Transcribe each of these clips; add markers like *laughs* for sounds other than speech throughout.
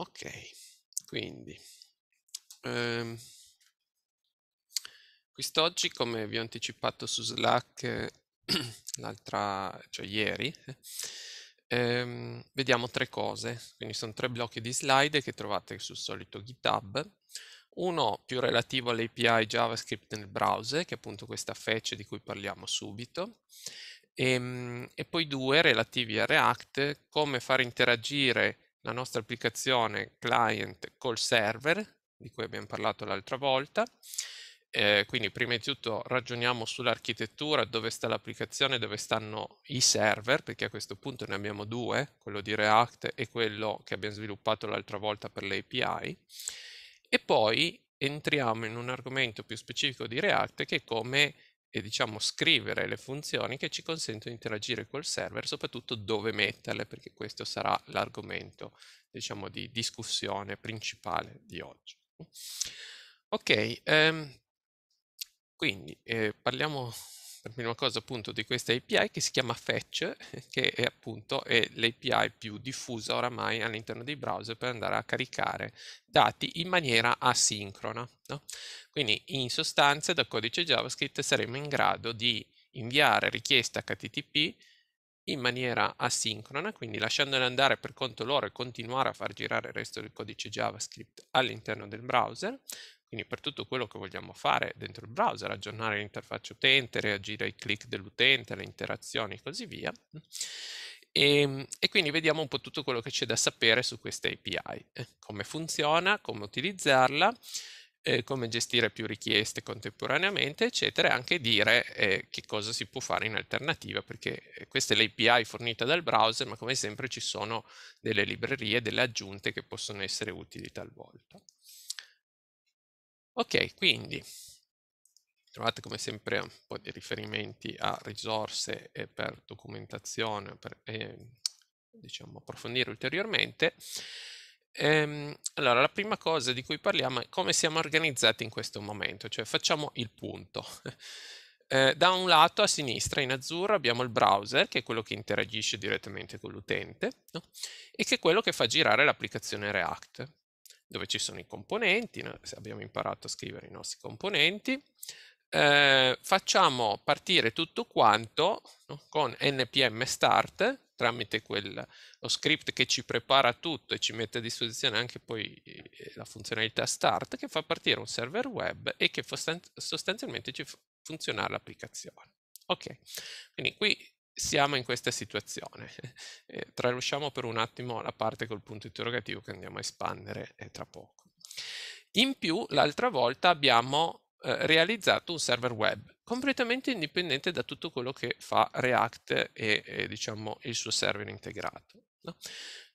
ok quindi ehm, quest'oggi come vi ho anticipato su slack eh, *clears throat* l'altra cioè ieri *laughs* ehm, vediamo tre cose quindi sono tre blocchi di slide che trovate sul solito github uno più relativo all'API JavaScript nel browser, che è appunto questa fece di cui parliamo subito, e, ehm, e, poi due relativi a React, come far interagire la nostra applicazione client col server, di cui abbiamo parlato l'altra volta. Eh, quindi prima di tutto ragioniamo sull'architettura, dove sta l'applicazione, dove stanno i server, perché a questo punto ne abbiamo due, quello di React e quello che abbiamo sviluppato l'altra volta per le API. E poi entriamo in un argomento più specifico di React che è come e diciamo scrivere le funzioni che ci consentono di interagire col server, soprattutto dove metterle, perché questo sarà l'argomento diciamo di discussione principale di oggi. Ok, ehm, quindi eh, parliamo la prima cosa appunto di questa API che si chiama Fetch, *laughs* che è appunto l'API più diffusa oramai all'interno dei browser per andare a caricare dati in maniera asincrona. No? Quindi in sostanza da codice JavaScript saremo in grado di inviare richieste HTTP in maniera asincrona, quindi lasciandole andare per conto loro e continuare a far girare il resto del codice JavaScript all'interno del browser, quindi per tutto quello che vogliamo fare dentro il browser, aggiornare l'interfaccia utente, reagire ai click dell'utente, alle interazioni e così via. E, ehm, e, quindi vediamo un po' tutto quello che c'è da sapere su questa API, eh. come funziona, come utilizzarla, eh, come gestire più richieste contemporaneamente, eccetera, e anche dire eh, che cosa si può fare in alternativa, perché eh, questa è l'API fornita dal browser, ma come sempre ci sono delle librerie, delle aggiunte che possono essere utili talvolta. Ok, quindi trovate come sempre un po' di riferimenti a risorse e per documentazione, per eh, diciamo, approfondire ulteriormente. Ehm, allora, la prima cosa di cui parliamo è come siamo organizzati in questo momento, cioè facciamo il punto. *laughs* Eh, da un lato a sinistra in azzurro abbiamo il browser, che è quello che interagisce direttamente con l'utente no? e che è quello che fa girare l'applicazione React dove ci sono i componenti, no? abbiamo imparato a scrivere i nostri componenti, eh, facciamo partire tutto quanto no? con npm start tramite quel, lo script che ci prepara tutto e ci mette a disposizione anche poi eh, la funzionalità start che fa partire un server web e che sostanzialmente ci fa funzionare l'applicazione. Ok, quindi qui siamo in questa situazione. *laughs* Eh, tralasciamo per un attimo la parte col punto interrogativo che andiamo a espandere eh, tra poco. In più, l'altra volta abbiamo eh, realizzato un server web completamente indipendente da tutto quello che fa React e, e diciamo, il suo server integrato. No?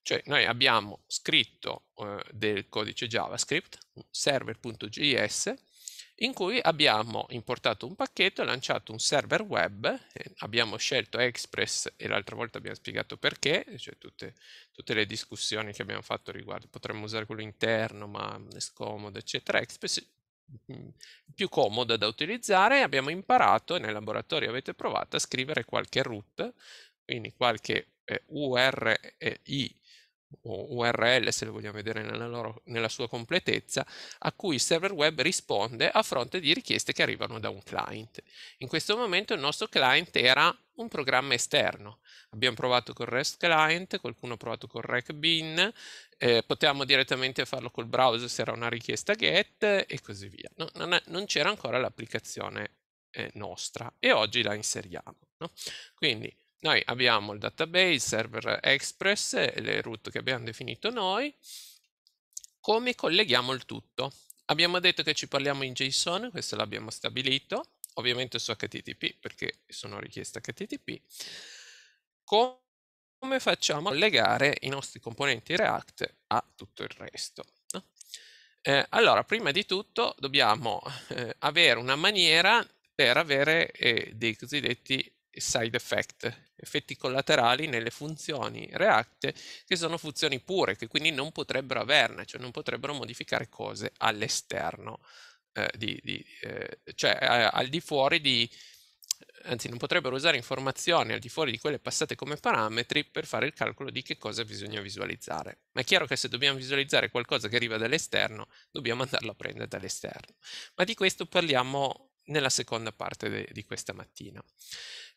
Cioè noi abbiamo scritto eh, del codice JavaScript, server.js, in cui abbiamo importato un pacchetto, lanciato un server web, abbiamo scelto Express e l'altra volta abbiamo spiegato perché, cioè tutte, tutte le discussioni che abbiamo fatto riguardo, potremmo usare quello interno ma è scomodo eccetera, Express mm, più comoda da utilizzare, abbiamo imparato e nel laboratorio avete provato a scrivere qualche root, quindi qualche eh, URI o URL, se lo vogliamo vedere nella, loro, nella sua completezza, a cui il server web risponde a fronte di richieste che arrivano da un client. In questo momento il nostro client era un programma esterno. Abbiamo provato con REST client, qualcuno ha provato con REC bin, eh, potevamo direttamente farlo col browser se era una richiesta get e così via. No, non, non c'era ancora l'applicazione eh, nostra e oggi la inseriamo. No? Quindi noi abbiamo il database, il server Express, le root che abbiamo definito noi. Come colleghiamo il tutto? Abbiamo detto che ci parliamo in JSON, questo l'abbiamo stabilito, ovviamente su HTTP perché sono richieste HTTP. Come facciamo a collegare i nostri componenti React a tutto il resto? Eh, allora, prima di tutto dobbiamo eh, avere una maniera per avere eh, dei cosiddetti side effect, effetti collaterali nelle funzioni React che sono funzioni pure, che quindi non potrebbero averne, cioè non potrebbero modificare cose all'esterno, eh, di, di, eh, cioè eh, al di fuori di, anzi non potrebbero usare informazioni al di fuori di quelle passate come parametri per fare il calcolo di che cosa bisogna visualizzare. Ma è chiaro che se dobbiamo visualizzare qualcosa che arriva dall'esterno, dobbiamo andarlo a prendere dall'esterno. Ma di questo parliamo nella seconda parte de- di questa mattina.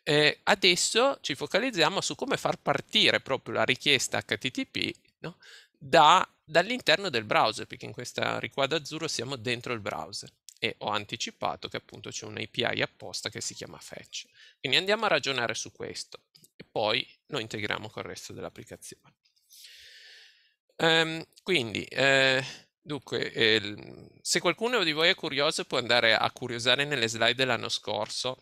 Eh, adesso ci focalizziamo su come far partire proprio la richiesta HTTP no? da, dall'interno del browser, perché in questa riquadra azzurro siamo dentro il browser e ho anticipato che appunto c'è un API apposta che si chiama fetch. Quindi andiamo a ragionare su questo e poi lo integriamo con il resto dell'applicazione. Um, quindi, eh, dunque, eh, se qualcuno di voi è curioso può andare a curiosare nelle slide dell'anno scorso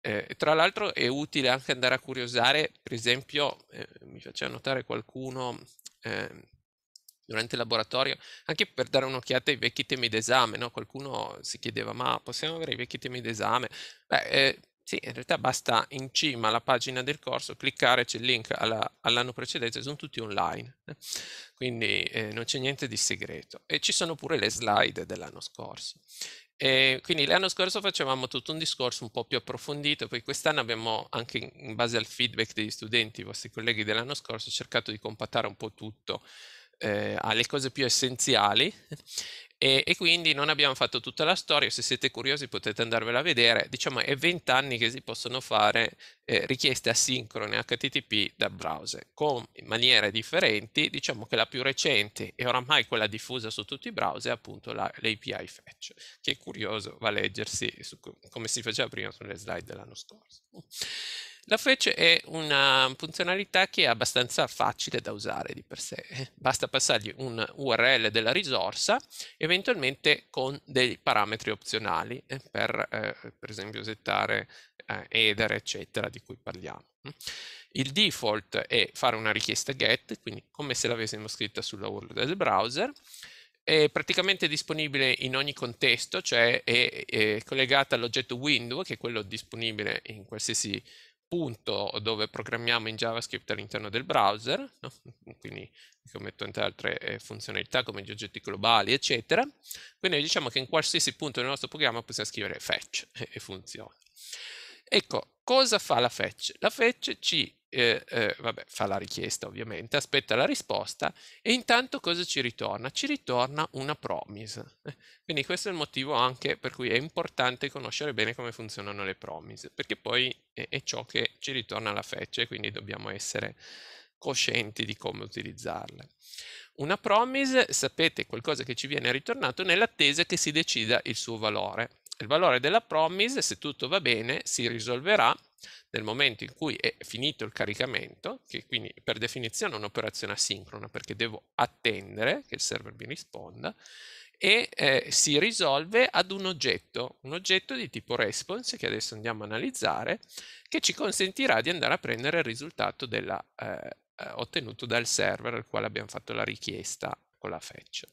eh, tra l'altro è utile anche andare a curiosare, per esempio, eh, mi faceva notare qualcuno eh, durante il laboratorio, anche per dare un'occhiata ai vecchi temi d'esame, no? qualcuno si chiedeva ma possiamo avere i vecchi temi d'esame? Beh, eh, sì, in realtà basta in cima alla pagina del corso cliccare, c'è il link alla, all'anno precedente, sono tutti online, eh. quindi eh, non c'è niente di segreto. E ci sono pure le slide dell'anno scorso. E quindi l'anno scorso facevamo tutto un discorso un po' più approfondito, poi quest'anno abbiamo anche in base al feedback degli studenti, i vostri colleghi dell'anno scorso, cercato di compattare un po' tutto eh, alle cose più essenziali *laughs* e, e, quindi non abbiamo fatto tutta la storia, se siete curiosi potete andarvela a vedere, diciamo è 20 anni che si possono fare eh, richieste asincrone HTTP da browser con maniere differenti, diciamo che la più recente e oramai quella diffusa su tutti i browser è appunto la, l'API fetch, che è curioso va a leggersi su, come si faceva prima sulle slide dell'anno scorso. La fetch è una funzionalità che è abbastanza facile da usare di per sé. Basta passargli un URL della risorsa, eventualmente con dei parametri opzionali eh, per, eh, per esempio, settare eh, header, eccetera, di cui parliamo. Il default è fare una richiesta GET, quindi come se l'avessimo scritta sulla URL del browser. È praticamente disponibile in ogni contesto, cioè è, è collegata all'oggetto window, che è quello disponibile in qualsiasi punto dove programmiamo in JavaScript all'interno del browser, no? *laughs* quindi che metto in altre eh, funzionalità come gli oggetti globali, eccetera. Quindi diciamo che in qualsiasi punto del nostro programma possiamo scrivere fetch *laughs* e funziona. Ecco, cosa fa la fetch? La fetch ci eh, eh, vabbè, fa la richiesta ovviamente, aspetta la risposta e intanto cosa ci ritorna? Ci ritorna una promise. *laughs* Quindi questo è il motivo anche per cui è importante conoscere bene come funzionano le promise, perché poi è, è ciò che ci ritorna la fetch e quindi dobbiamo essere coscienti di come utilizzarle. Una promise, sapete, è qualcosa che ci viene ritornato nell'attesa che si decida il suo valore. Il valore della promise, se tutto va bene, si risolverà nel momento in cui è finito il caricamento, che quindi per definizione è un'operazione asincrona perché devo attendere che il server mi risponda, e eh, si risolve ad un oggetto, un oggetto di tipo response che adesso andiamo a analizzare, che ci consentirà di andare a prendere il risultato della, eh, eh ottenuto dal server al quale abbiamo fatto la richiesta con la fetch.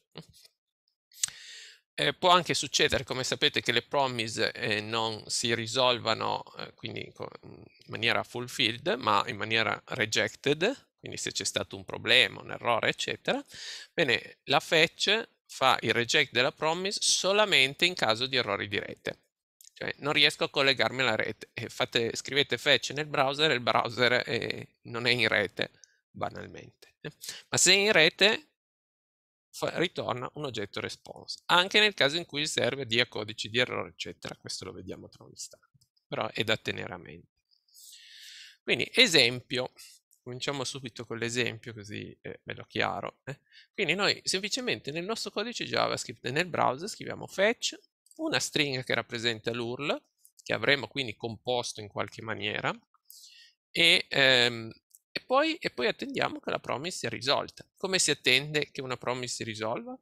Eh, può anche succedere, come sapete, che le promise eh, non si risolvano eh, quindi mm, in maniera fulfilled, ma in maniera rejected, quindi se c'è stato un problema, un errore, eccetera. Bene, la fetch fa il reject della promise solamente in caso di errori di rete. Cioè, non riesco a collegarmi alla rete. Eh, fate, scrivete fetch nel browser e il browser eh, non è in rete, banalmente. Eh. Ma se è in rete, ritorna un oggetto response, anche nel caso in cui il server dia codici di errore, eccetera. Questo lo vediamo tra un istante, però è da tenere a mente. Quindi esempio, cominciamo subito con l'esempio così è meglio chiaro. Eh. Quindi noi semplicemente nel nostro codice JavaScript e nel browser scriviamo fetch, una stringa che rappresenta l'URL, che avremo quindi composto in qualche maniera, e ehm, e poi, e poi attendiamo che la promise sia risolta. Come si attende che una promise si risolva?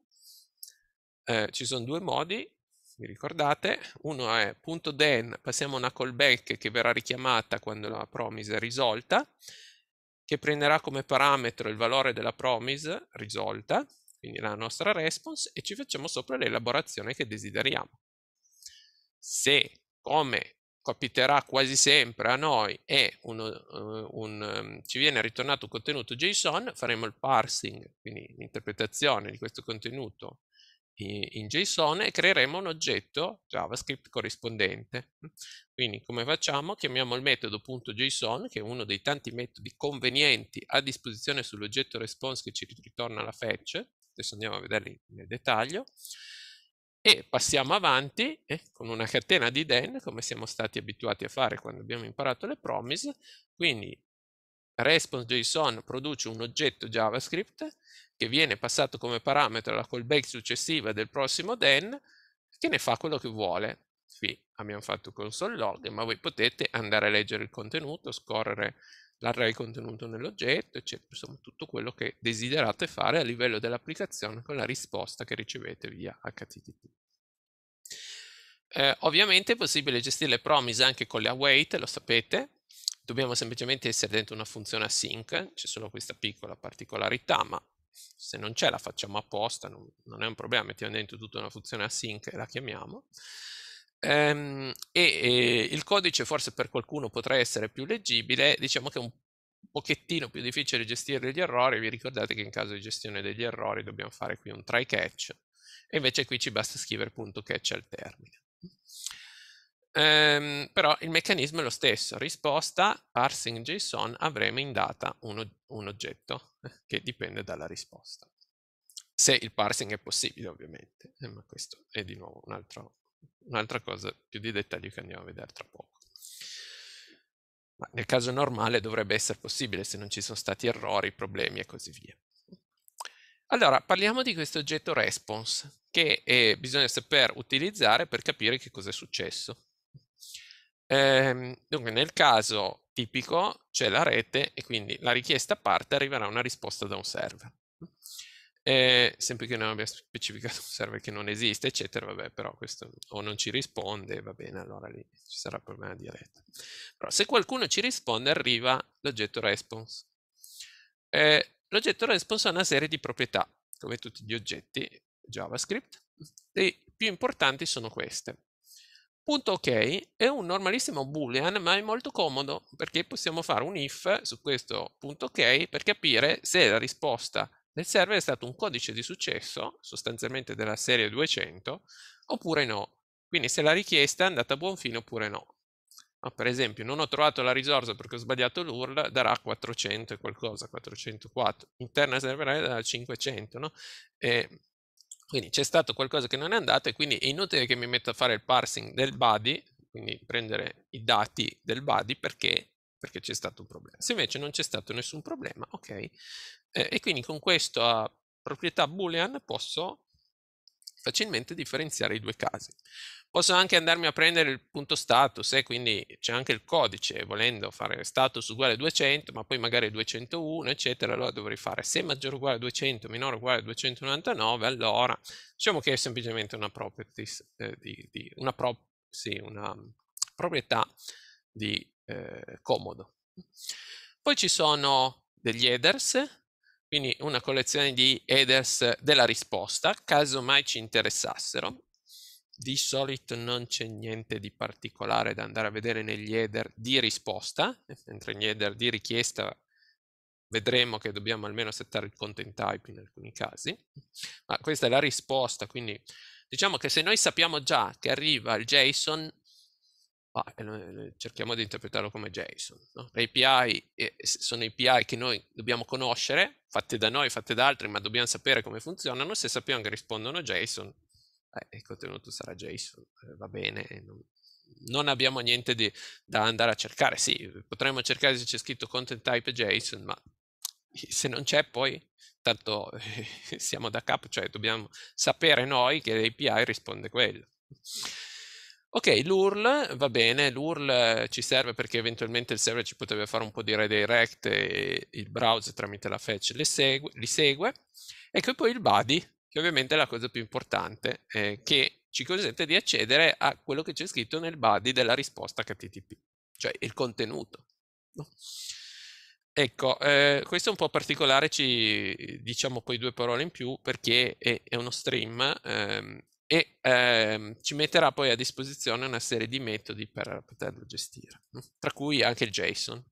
Eh, ci sono due modi, vi ricordate? Uno è punto .then, passiamo una callback che verrà richiamata quando la promise è risolta, che prenderà come parametro il valore della promise risolta, quindi la nostra response, e ci facciamo sopra l'elaborazione che desideriamo. Se, come capiterà quasi sempre a noi è uno, eh, un, ehm, ci viene ritornato un contenuto JSON, faremo il parsing, quindi l'interpretazione di questo contenuto in, in JSON e creeremo un oggetto JavaScript corrispondente. Quindi come facciamo? Chiamiamo il metodo.json, che è uno dei tanti metodi convenienti a disposizione sull'oggetto response che ci ritorna la fetch, adesso andiamo a vederli nel dettaglio, e passiamo avanti eh, con una catena di den come siamo stati abituati a fare quando abbiamo imparato le promise quindi response.json produce un oggetto javascript che viene passato come parametro alla callback successiva del prossimo den che ne fa quello che vuole qui abbiamo fatto console log ma voi potete andare a leggere il contenuto scorrere l'array contenuto nell'oggetto, eccetera, insomma tutto quello che desiderate fare a livello dell'applicazione con la risposta che ricevete via HTTP. Eh, ovviamente è possibile gestire le promise anche con le await, lo sapete, dobbiamo semplicemente essere dentro una funzione async, c'è solo questa piccola particolarità, ma se non c'è la facciamo apposta, non, non, è un problema, mettiamo dentro tutta una funzione async e la chiamiamo. Um, e, e, il codice forse per qualcuno potrà essere più leggibile, diciamo che è un pochettino più difficile gestire gli errori, vi ricordate che in caso di gestione degli errori dobbiamo fare qui un try catch e invece qui ci basta scrivere punto catch al termine. Um, però il meccanismo è lo stesso, risposta parsing JSON avremo in data un, un oggetto eh, che dipende dalla risposta. Se il parsing è possibile ovviamente, eh, ma questo è di nuovo un altro un'altra cosa più di dettaglio che andiamo a vedere tra poco. Ma nel caso normale dovrebbe essere possibile se non ci sono stati errori, problemi e così via. Allora, parliamo di questo oggetto response che eh, bisogna saper utilizzare per capire che cosa è successo. Ehm, dunque, nel caso tipico c'è la rete e quindi la richiesta parte arriverà una risposta da un server. E eh, sempre che non abbia specificato *laughs* un server che non esiste, eccetera, vabbè, però questo o non ci risponde, va bene, allora lì ci sarà il problema di rete. Però se qualcuno ci risponde arriva l'oggetto response. Eh, l'oggetto response ha una serie di proprietà, come tutti gli oggetti JavaScript, le più importanti sono queste. Punto ok è un normalissimo boolean ma è molto comodo perché possiamo fare un if su questo punto ok per capire se la risposta è nel server è stato un codice di successo, sostanzialmente della serie 200, oppure no. Quindi se la richiesta è andata a buon fine oppure no. Ma per esempio non ho trovato la risorsa perché ho sbagliato l'URL, darà 400 e qualcosa, 404. Interna server darà 500, no? E quindi c'è stato qualcosa che non è andato e quindi è inutile che mi metta a fare il parsing del body, quindi prendere i dati del body perché perché c'è stato un problema. Se invece non c'è stato nessun problema, ok, eh, e quindi con questa proprietà boolean posso facilmente differenziare i due casi. Posso anche andarmi a prendere il punto status e eh, quindi c'è anche il codice, volendo fare status uguale a 200, ma poi magari 201, eccetera, allora dovrei fare se maggiore uguale a 200, minore uguale a 299, allora diciamo che è semplicemente una, eh, di, di, una, pro, sì, una proprietà di eh, comodo. Poi ci sono degli headers, quindi una collezione di headers della risposta, caso mai ci interessassero. Di solito non c'è niente di particolare da andare a vedere negli header di risposta, mentre negli header di richiesta vedremo che dobbiamo almeno settare il content type in alcuni casi, ma questa è la risposta, quindi diciamo che se noi sappiamo già che arriva il JSON Ah, cerchiamo di interpretarlo come JSON. No? Le API eh, sono API che noi dobbiamo conoscere, fatte da noi, fatte da altri, ma dobbiamo sapere come funzionano. Se sappiamo che rispondono a JSON, eh, il contenuto sarà JSON, eh, va bene. Non, non abbiamo niente di, da andare a cercare. Sì, potremmo cercare se c'è scritto content type JSON, ma *laughs* se non c'è poi tanto *laughs* siamo da capo, cioè dobbiamo sapere noi che l'API risponde quello. Ok, l'URL va bene, l'URL ci serve perché eventualmente il server ci potrebbe fare un po' di redirect e il browser tramite la fetch segue, li segue. Ecco poi il body, che ovviamente è la cosa più importante, eh, che ci consente di accedere a quello che c'è scritto nel body della risposta HTTP, cioè il contenuto. No? Ecco, eh, questo è un po' particolare, ci diciamo poi due parole in più perché è, è uno stream ehm, e ehm, ci metterà poi a disposizione una serie di metodi per poterlo gestire, tra cui anche il JSON.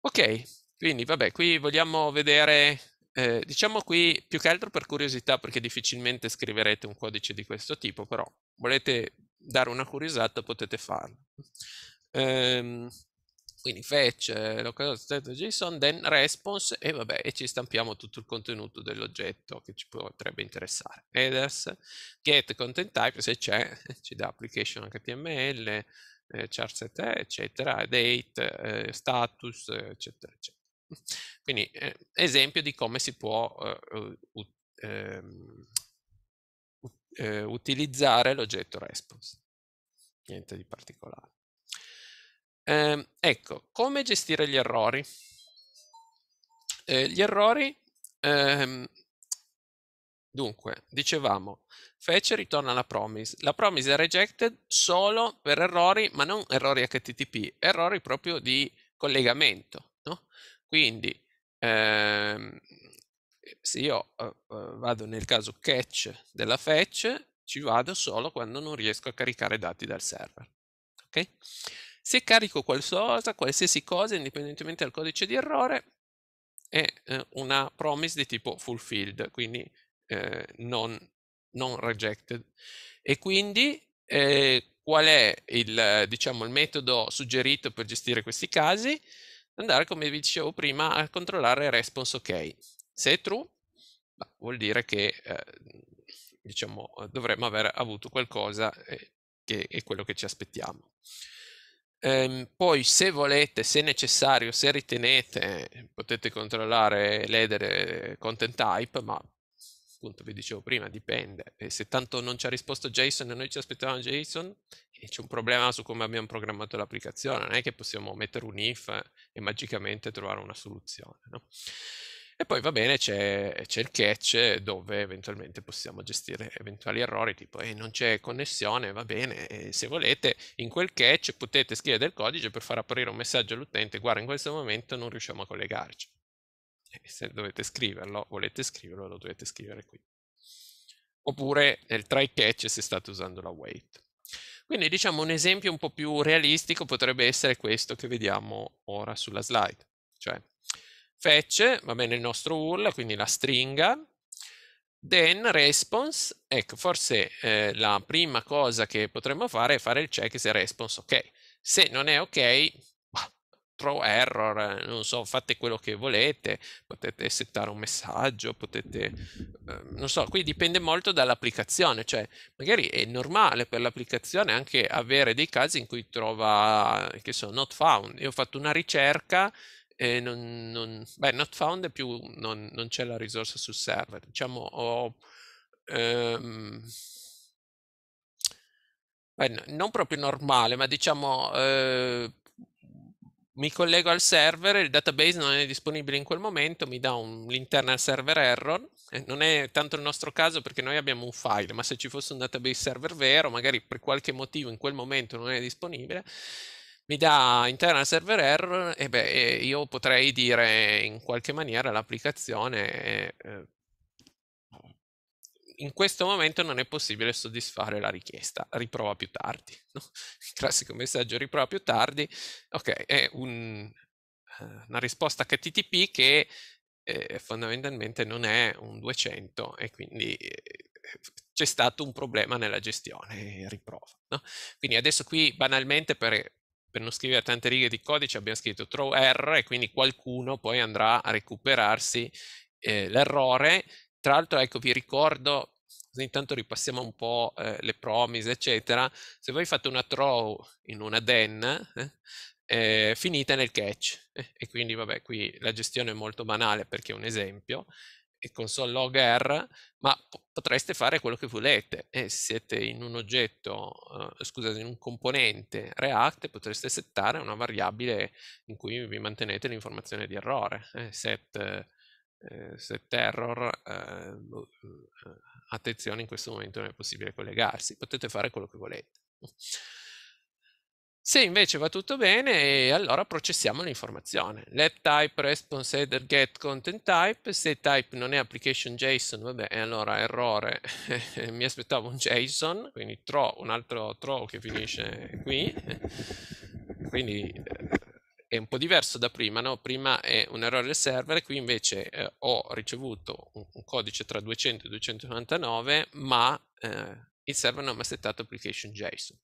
Ok, quindi vabbè, qui vogliamo vedere, eh, diciamo qui più che altro per curiosità, perché difficilmente scriverete un codice di questo tipo, però volete dare una curiosata potete farlo. Ehm, quindi fetch eh, localhost.json, JSON, then response e vabbè e ci stampiamo tutto il contenuto dell'oggetto che ci potrebbe interessare headers, get content type se c'è, *laughs* ci dà application html, eh, charset eccetera, date, eh, status eccetera eccetera quindi eh, esempio di come si può eh, ehm, eh, utilizzare l'oggetto response niente di particolare Ehm, ecco, come gestire gli errori? Eh, gli errori, ehm, dunque, dicevamo, fetch ritorna la promise. La promise è rejected solo per errori, ma non errori HTTP, errori proprio di collegamento. No? Quindi, ehm, se io eh, eh, vado nel caso catch della fetch, ci vado solo quando non riesco a caricare dati dal server. Okay? Se carico qualcosa, qualsiasi cosa, indipendentemente dal codice di errore, è eh, una promise di tipo fulfilled, quindi eh, non, non, rejected. E quindi eh, qual è il, diciamo, il metodo suggerito per gestire questi casi? Andare, come vi dicevo prima, a controllare response OK. Se è true, beh, vuol dire che eh, diciamo, dovremmo aver avuto qualcosa eh, che è quello che ci aspettiamo. Ehm, poi se volete, se necessario, se ritenete, potete controllare l'edere content type, ma appunto vi dicevo prima, dipende. E se tanto non ci ha risposto JSON e noi ci aspettavamo JSON, c'è un problema su come abbiamo programmato l'applicazione, non è che possiamo mettere un if e magicamente trovare una soluzione. No? E poi va bene, c'è, c'è il catch dove eventualmente possiamo gestire eventuali errori, tipo eh, non c'è connessione, va bene, e se volete in quel catch potete scrivere del codice per far apparire un messaggio all'utente, guarda in questo momento non riusciamo a collegarci. E se dovete scriverlo, volete scriverlo, lo dovete scrivere qui. Oppure nel try catch se state usando la wait. Quindi diciamo un esempio un po' più realistico potrebbe essere questo che vediamo ora sulla slide, cioè fetch, va bene il nostro URL, quindi la stringa, then response, ecco forse eh, la prima cosa che potremmo fare è fare il check se response ok, se non è ok, throw error, non so, fate quello che volete, potete settare un messaggio, potete, eh, non so, qui dipende molto dall'applicazione, cioè magari è normale per l'applicazione anche avere dei casi in cui trova, che so, not found, io ho fatto una ricerca, eh, non, non, beh, not found è più non, non c'è la risorsa sul server, diciamo ho, ehm, beh, non proprio normale, ma diciamo eh, mi collego al server, il database non è disponibile in quel momento, mi dà un, l'internal server error, non è tanto il nostro caso perché noi abbiamo un file, ma se ci fosse un database server vero, magari per qualche motivo in quel momento non è disponibile, mi dà internal server error e beh, io potrei dire in qualche maniera l'applicazione eh, in questo momento non è possibile soddisfare la richiesta, riprova più tardi. *laughs* No? Il classico messaggio riprova più tardi, ok, è un, eh, una risposta HTTP che eh, fondamentalmente non è un 200 e quindi eh, c'è stato un problema nella gestione riprova. No? Quindi adesso qui banalmente per per non scrivere tante righe di codice abbiamo scritto throw error e quindi qualcuno poi andrà a recuperarsi eh, l'errore. Tra l'altro, ecco, vi ricordo, così intanto ripassiamo un po' eh, le promise, eccetera. Se voi fate una throw in una den, eh, eh finite nel catch. Eh, e quindi, vabbè, qui la gestione è molto banale perché è un esempio e console logger, ma potreste fare quello che volete. E se siete in un oggetto, eh, scusate, in un componente React, potreste settare una variabile in cui vi mantenete l'informazione di errore. Eh, set, eh, set error, eh, boh, eh, attenzione, in questo momento non è possibile collegarsi. Potete fare quello che volete. Se invece va tutto bene, eh, allora processiamo l'informazione. Let type response header get content type. Se type non è application JSON, vabbè, eh, allora errore. *laughs* Mi aspettavo un JSON, quindi throw, un altro throw che finisce qui. quindi eh, è un po' diverso da prima, no? Prima è un errore del server, qui invece eh, ho ricevuto un, un, codice tra 200 e 299, ma eh, il server non mi ha settato application JSON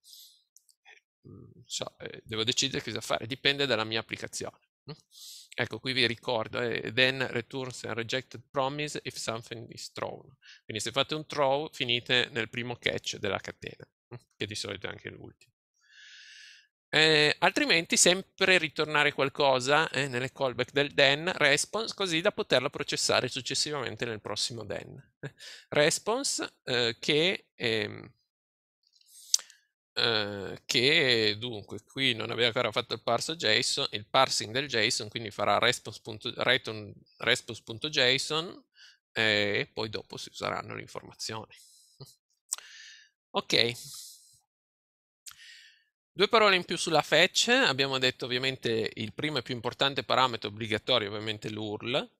so, eh, devo decidere cosa fare, dipende dalla mia applicazione. Ecco, qui vi ricordo, eh, then returns a rejected promise if something is thrown. Quindi se fate un throw finite nel primo catch della catena, che di solito è anche l'ultimo. Eh, altrimenti sempre ritornare qualcosa eh, nelle callback del then response così da poterla processare successivamente nel prossimo then. *laughs* Response eh, che... Ehm, Ehm, che dunque qui non abbiamo ancora fatto il, parse JSON, il parsing del JSON, quindi farà response.json response eh, e poi dopo si useranno le informazioni. *laughs* Ok. Due parole in più sulla fetch, abbiamo detto ovviamente il primo e più importante parametro obbligatorio, ovviamente l'URL,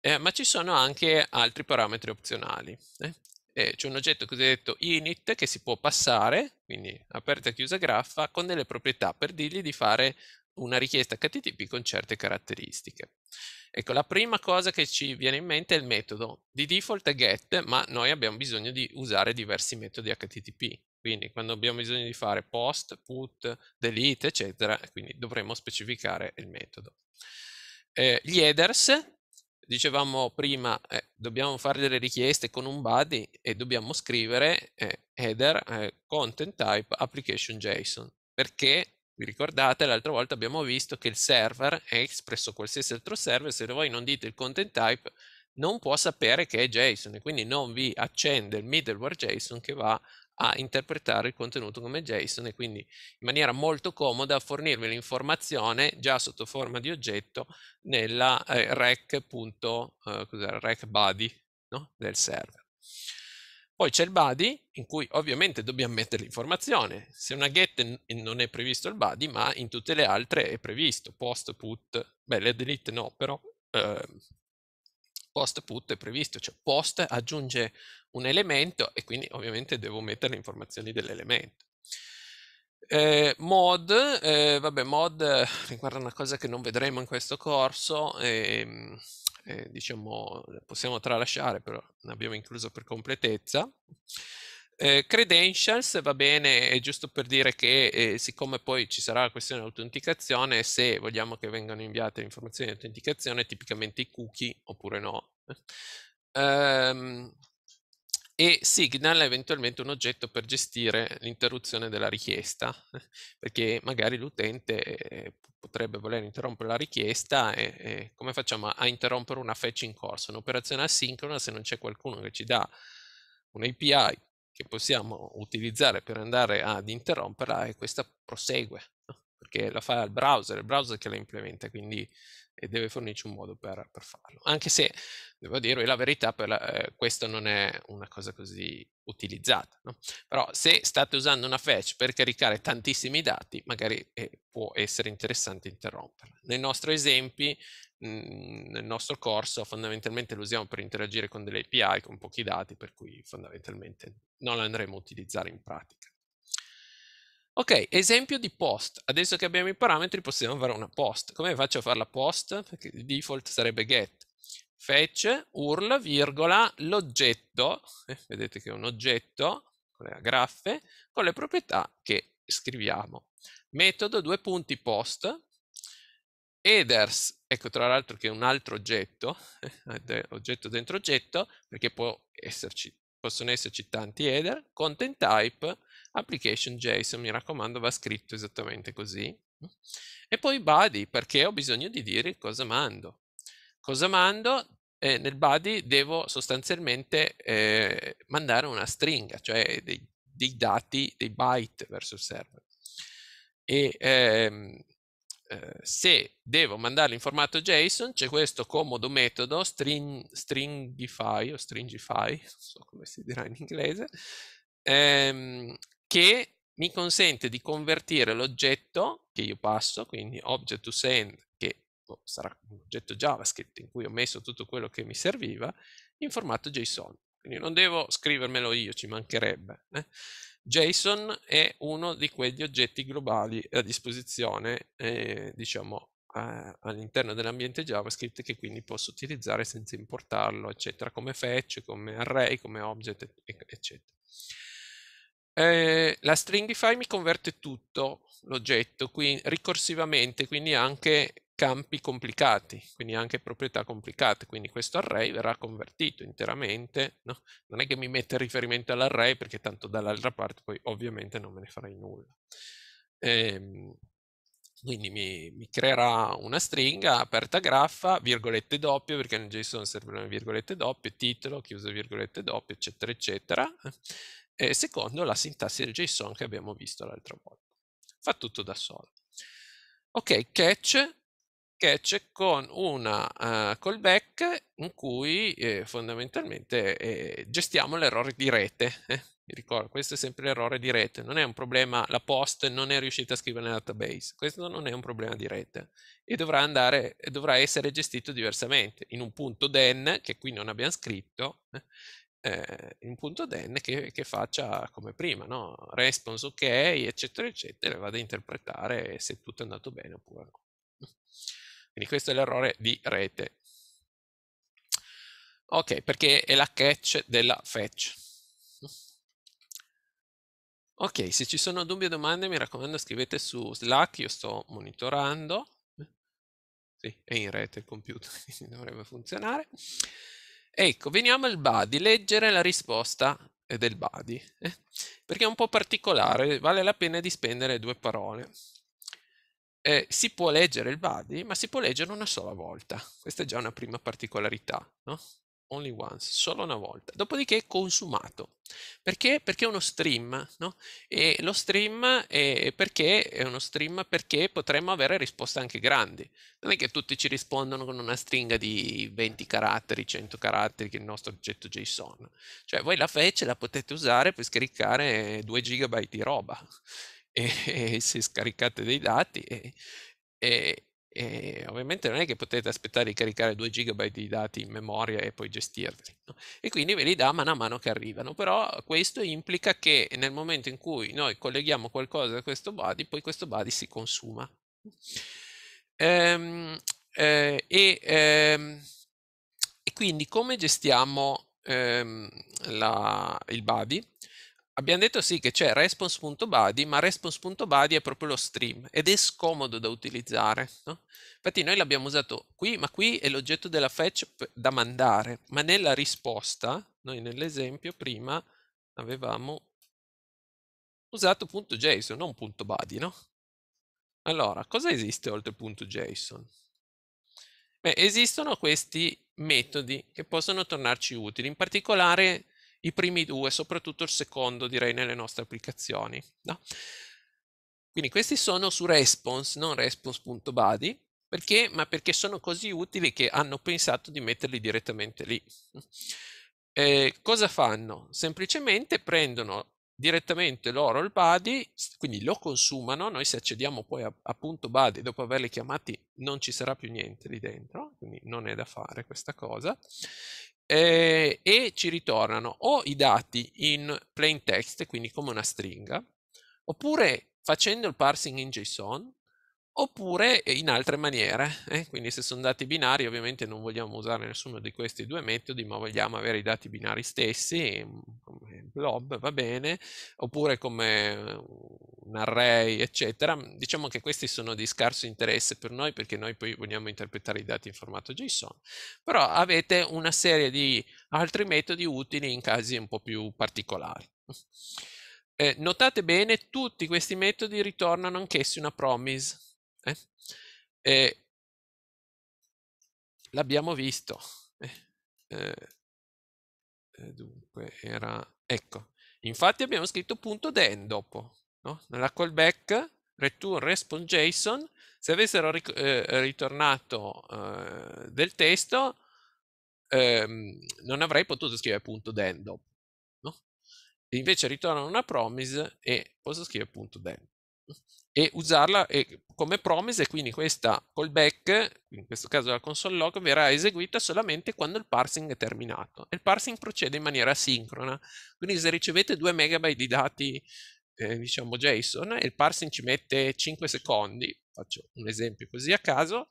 eh, ma ci sono anche altri parametri opzionali. Eh? eh, c'è un oggetto cosiddetto init che si può passare, quindi aperta e chiusa graffa, con delle proprietà per dirgli di fare una richiesta HTTP con certe caratteristiche. Ecco, la prima cosa che ci viene in mente è il metodo. Di default è get, ma noi abbiamo bisogno di usare diversi metodi HTTP. Quindi quando abbiamo bisogno di fare post, put, delete, eccetera, quindi dovremo specificare il metodo. Eh, gli headers dicevamo prima, eh, dobbiamo fare delle richieste con un body e dobbiamo scrivere eh, header eh, content type application JSON perché vi ricordate l'altra volta abbiamo visto che il server è espresso qualsiasi altro server se voi non dite il content type non può sapere che è JSON e quindi non vi accende il middleware JSON che va a interpretare il contenuto come JSON e quindi in maniera molto comoda fornirmi l'informazione già sotto forma di oggetto nella eh, rec. eh, rec body no? del server. Poi c'è il body in cui ovviamente dobbiamo mettere l'informazione. Se una get non è previsto il body, ma in tutte le altre è previsto post, put, beh, le delete no, però eh, post put è previsto, cioè post aggiunge un elemento e quindi ovviamente devo mettere le informazioni dell'elemento. Eh, mod, eh, vabbè, mod riguarda eh, una cosa che non vedremo in questo corso, e, ehm, e, eh, diciamo possiamo tralasciare, però ne abbiamo incluso per completezza. Eh, credentials va bene, è giusto per dire che eh, siccome poi ci sarà la questione dell'autenticazione, se vogliamo che vengano inviate informazioni di autenticazione, tipicamente i cookie oppure no. Um, e Signal è eventualmente un oggetto per gestire l'interruzione della richiesta, *laughs* perché magari l'utente eh, potrebbe voler interrompere la richiesta e, e come facciamo a interrompere una fetch in corso? Un'operazione asincrona se non c'è qualcuno che ci dà un API che possiamo utilizzare per andare ad interromperla e questa prosegue no? perché la fa il browser, il browser che la implementa, quindi deve fornirci un modo per, per farlo. Anche se, devo dire la verità, la, eh, questo non è una cosa così utilizzata. No? Però se state usando una fetch per caricare tantissimi dati, magari eh, può essere interessante interromperla. Nei nostri esempi Mhmm, nel nostro corso fondamentalmente lo usiamo per interagire con delle API, con pochi dati, per cui fondamentalmente non lo andremo a utilizzare in pratica. Ok, esempio di post. Adesso che abbiamo i parametri possiamo fare una post. Come faccio a fare la post? Perché il default sarebbe get. Fetch, URL, virgola, l'oggetto, eh, vedete che è un oggetto, con la graffe, con le proprietà che scriviamo. Metodo, due punti post, headers, Ecco tra l'altro che è un altro oggetto, *laughs* eh, oggetto dentro oggetto, perché esserci, possono esserci tanti header, content type, application JSON, mi raccomando va scritto esattamente così, e poi body, perché ho bisogno di dire cosa mando. Cosa mando? Eh, nel body devo sostanzialmente eh, mandare una stringa, cioè dei, dei, dati, dei byte verso il server. E, ehm, eh, se devo mandarli in formato JSON c'è questo comodo metodo string, stringify o stringify, *laughs* non so come si dirà in inglese, ehm, che mi consente di convertire l'oggetto che io passo, quindi object to send, che oh, sarà un oggetto JavaScript in cui ho messo tutto quello che mi serviva, in formato JSON. Quindi non devo scrivermelo io, ci mancherebbe. Eh? JSON è uno di quegli oggetti globali a disposizione, eh, diciamo, all'interno dell'ambiente JavaScript che quindi posso utilizzare senza importarlo, eccetera, come fetch, come array, come object, eccetera. Eh, la stringify mi converte tutto l'oggetto qui, ricorsivamente, quindi anche campi complicati, quindi anche proprietà complicate, quindi questo array verrà convertito interamente, no? non è che mi mette riferimento all'array perché tanto dall'altra parte poi ovviamente non me ne farei nulla. Ehm, quindi mi, mi, creerà una stringa aperta graffa, virgolette doppie, perché nel JSON servono le virgolette doppie, titolo, chiuse virgolette doppie, eccetera, eccetera, e eh, secondo la sintassi del JSON che abbiamo visto l'altra volta. Fa tutto da solo. Ok, catch, catch con una uh, callback in cui eh, fondamentalmente eh, gestiamo l'errore di rete. Eh? Mi ricordo, questo è sempre l'errore di rete, non è un problema, la post non è riuscita a scrivere nel database, questo non è un problema di rete e dovrà, andare, dovrà essere gestito diversamente in un punto den che qui non abbiamo scritto, eh, eh, in un punto den che, che, faccia come prima, no? response ok, eccetera, eccetera, e vada a interpretare se tutto è andato bene oppure no. Quindi questo è l'errore di rete. Ok, perché è la catch della fetch. Ok, se ci sono dubbi o domande mi raccomando scrivete su Slack, io sto monitorando. Sì, è in rete il computer, *laughs* quindi dovrebbe funzionare. Ecco, veniamo al body, leggere la risposta del body, eh? perché è un po' particolare, vale la pena di spendere due parole eh, si può leggere il body, ma si può leggere una sola volta. Questa è già una prima particolarità, no? Only once, solo una volta. Dopodiché è consumato. Perché? Perché è uno stream, no? E lo stream è perché è uno stream perché potremmo avere risposte anche grandi. Non è che tutti ci rispondono con una stringa di 20 caratteri, 100 caratteri che è il nostro oggetto JSON. Cioè voi la fetch la potete usare per scaricare 2 GB di roba e, e se scaricate dei dati e, e, e, ovviamente non è che potete aspettare di caricare 2 GB di dati in memoria e poi gestirli. No? E quindi ve li dà mano a mano che arrivano, però questo implica che nel momento in cui noi colleghiamo qualcosa a questo body, poi questo body si consuma. Ehm, eh, e, ehm, e, quindi come gestiamo ehm, la, il body? Abbiamo detto sì che c'è response.body, ma response.body è proprio lo stream ed è scomodo da utilizzare. No? Infatti noi l'abbiamo usato qui, ma qui è l'oggetto della fetch da mandare, ma nella risposta, noi nell'esempio prima avevamo usato .json, non .body, no? Allora, cosa esiste oltre .json? Beh, esistono questi metodi che possono tornarci utili, in particolare i primi due, soprattutto il secondo direi nelle nostre applicazioni. No? Quindi questi sono su response, non response.body, perché? Ma perché sono così utili che hanno pensato di metterli direttamente lì. Eh, cosa fanno? Semplicemente prendono direttamente loro il body, quindi lo consumano, noi se accediamo poi a, a punto body dopo averli chiamati non ci sarà più niente lì dentro, quindi non è da fare questa cosa, eh, e ci ritornano o i dati in plain text, quindi come una stringa, oppure facendo il parsing in JSON oppure eh, in altre maniere. Eh? Quindi se sono dati binari ovviamente non vogliamo usare nessuno di questi due metodi, ma vogliamo avere i dati binari stessi, mm, come blob va bene, oppure come mm, un array, eccetera. Mm, diciamo che questi sono di scarso interesse per noi perché noi poi vogliamo interpretare i dati in formato JSON. Però avete una serie di altri metodi utili in casi un po' più particolari. Eh, notate bene, tutti questi metodi ritornano anch'essi una promise, eh? e l'abbiamo visto. Eh, eh, eh, dunque, era... Ecco, infatti abbiamo scritto punto den dopo, no? nella callback return response.json, se avessero ric- eh, ritornato del testo, ehm, non avrei potuto scrivere punto den dopo. No? Invece ritornano una promise e posso scrivere punto den e usarla come promise quindi questa callback, in questo caso la console log, verrà eseguita solamente quando il parsing è terminato. E il parsing procede in maniera asincrona, quindi se ricevete 2 MB di dati, eh, diciamo JSON, e il parsing ci mette 5 secondi, faccio un esempio così a caso,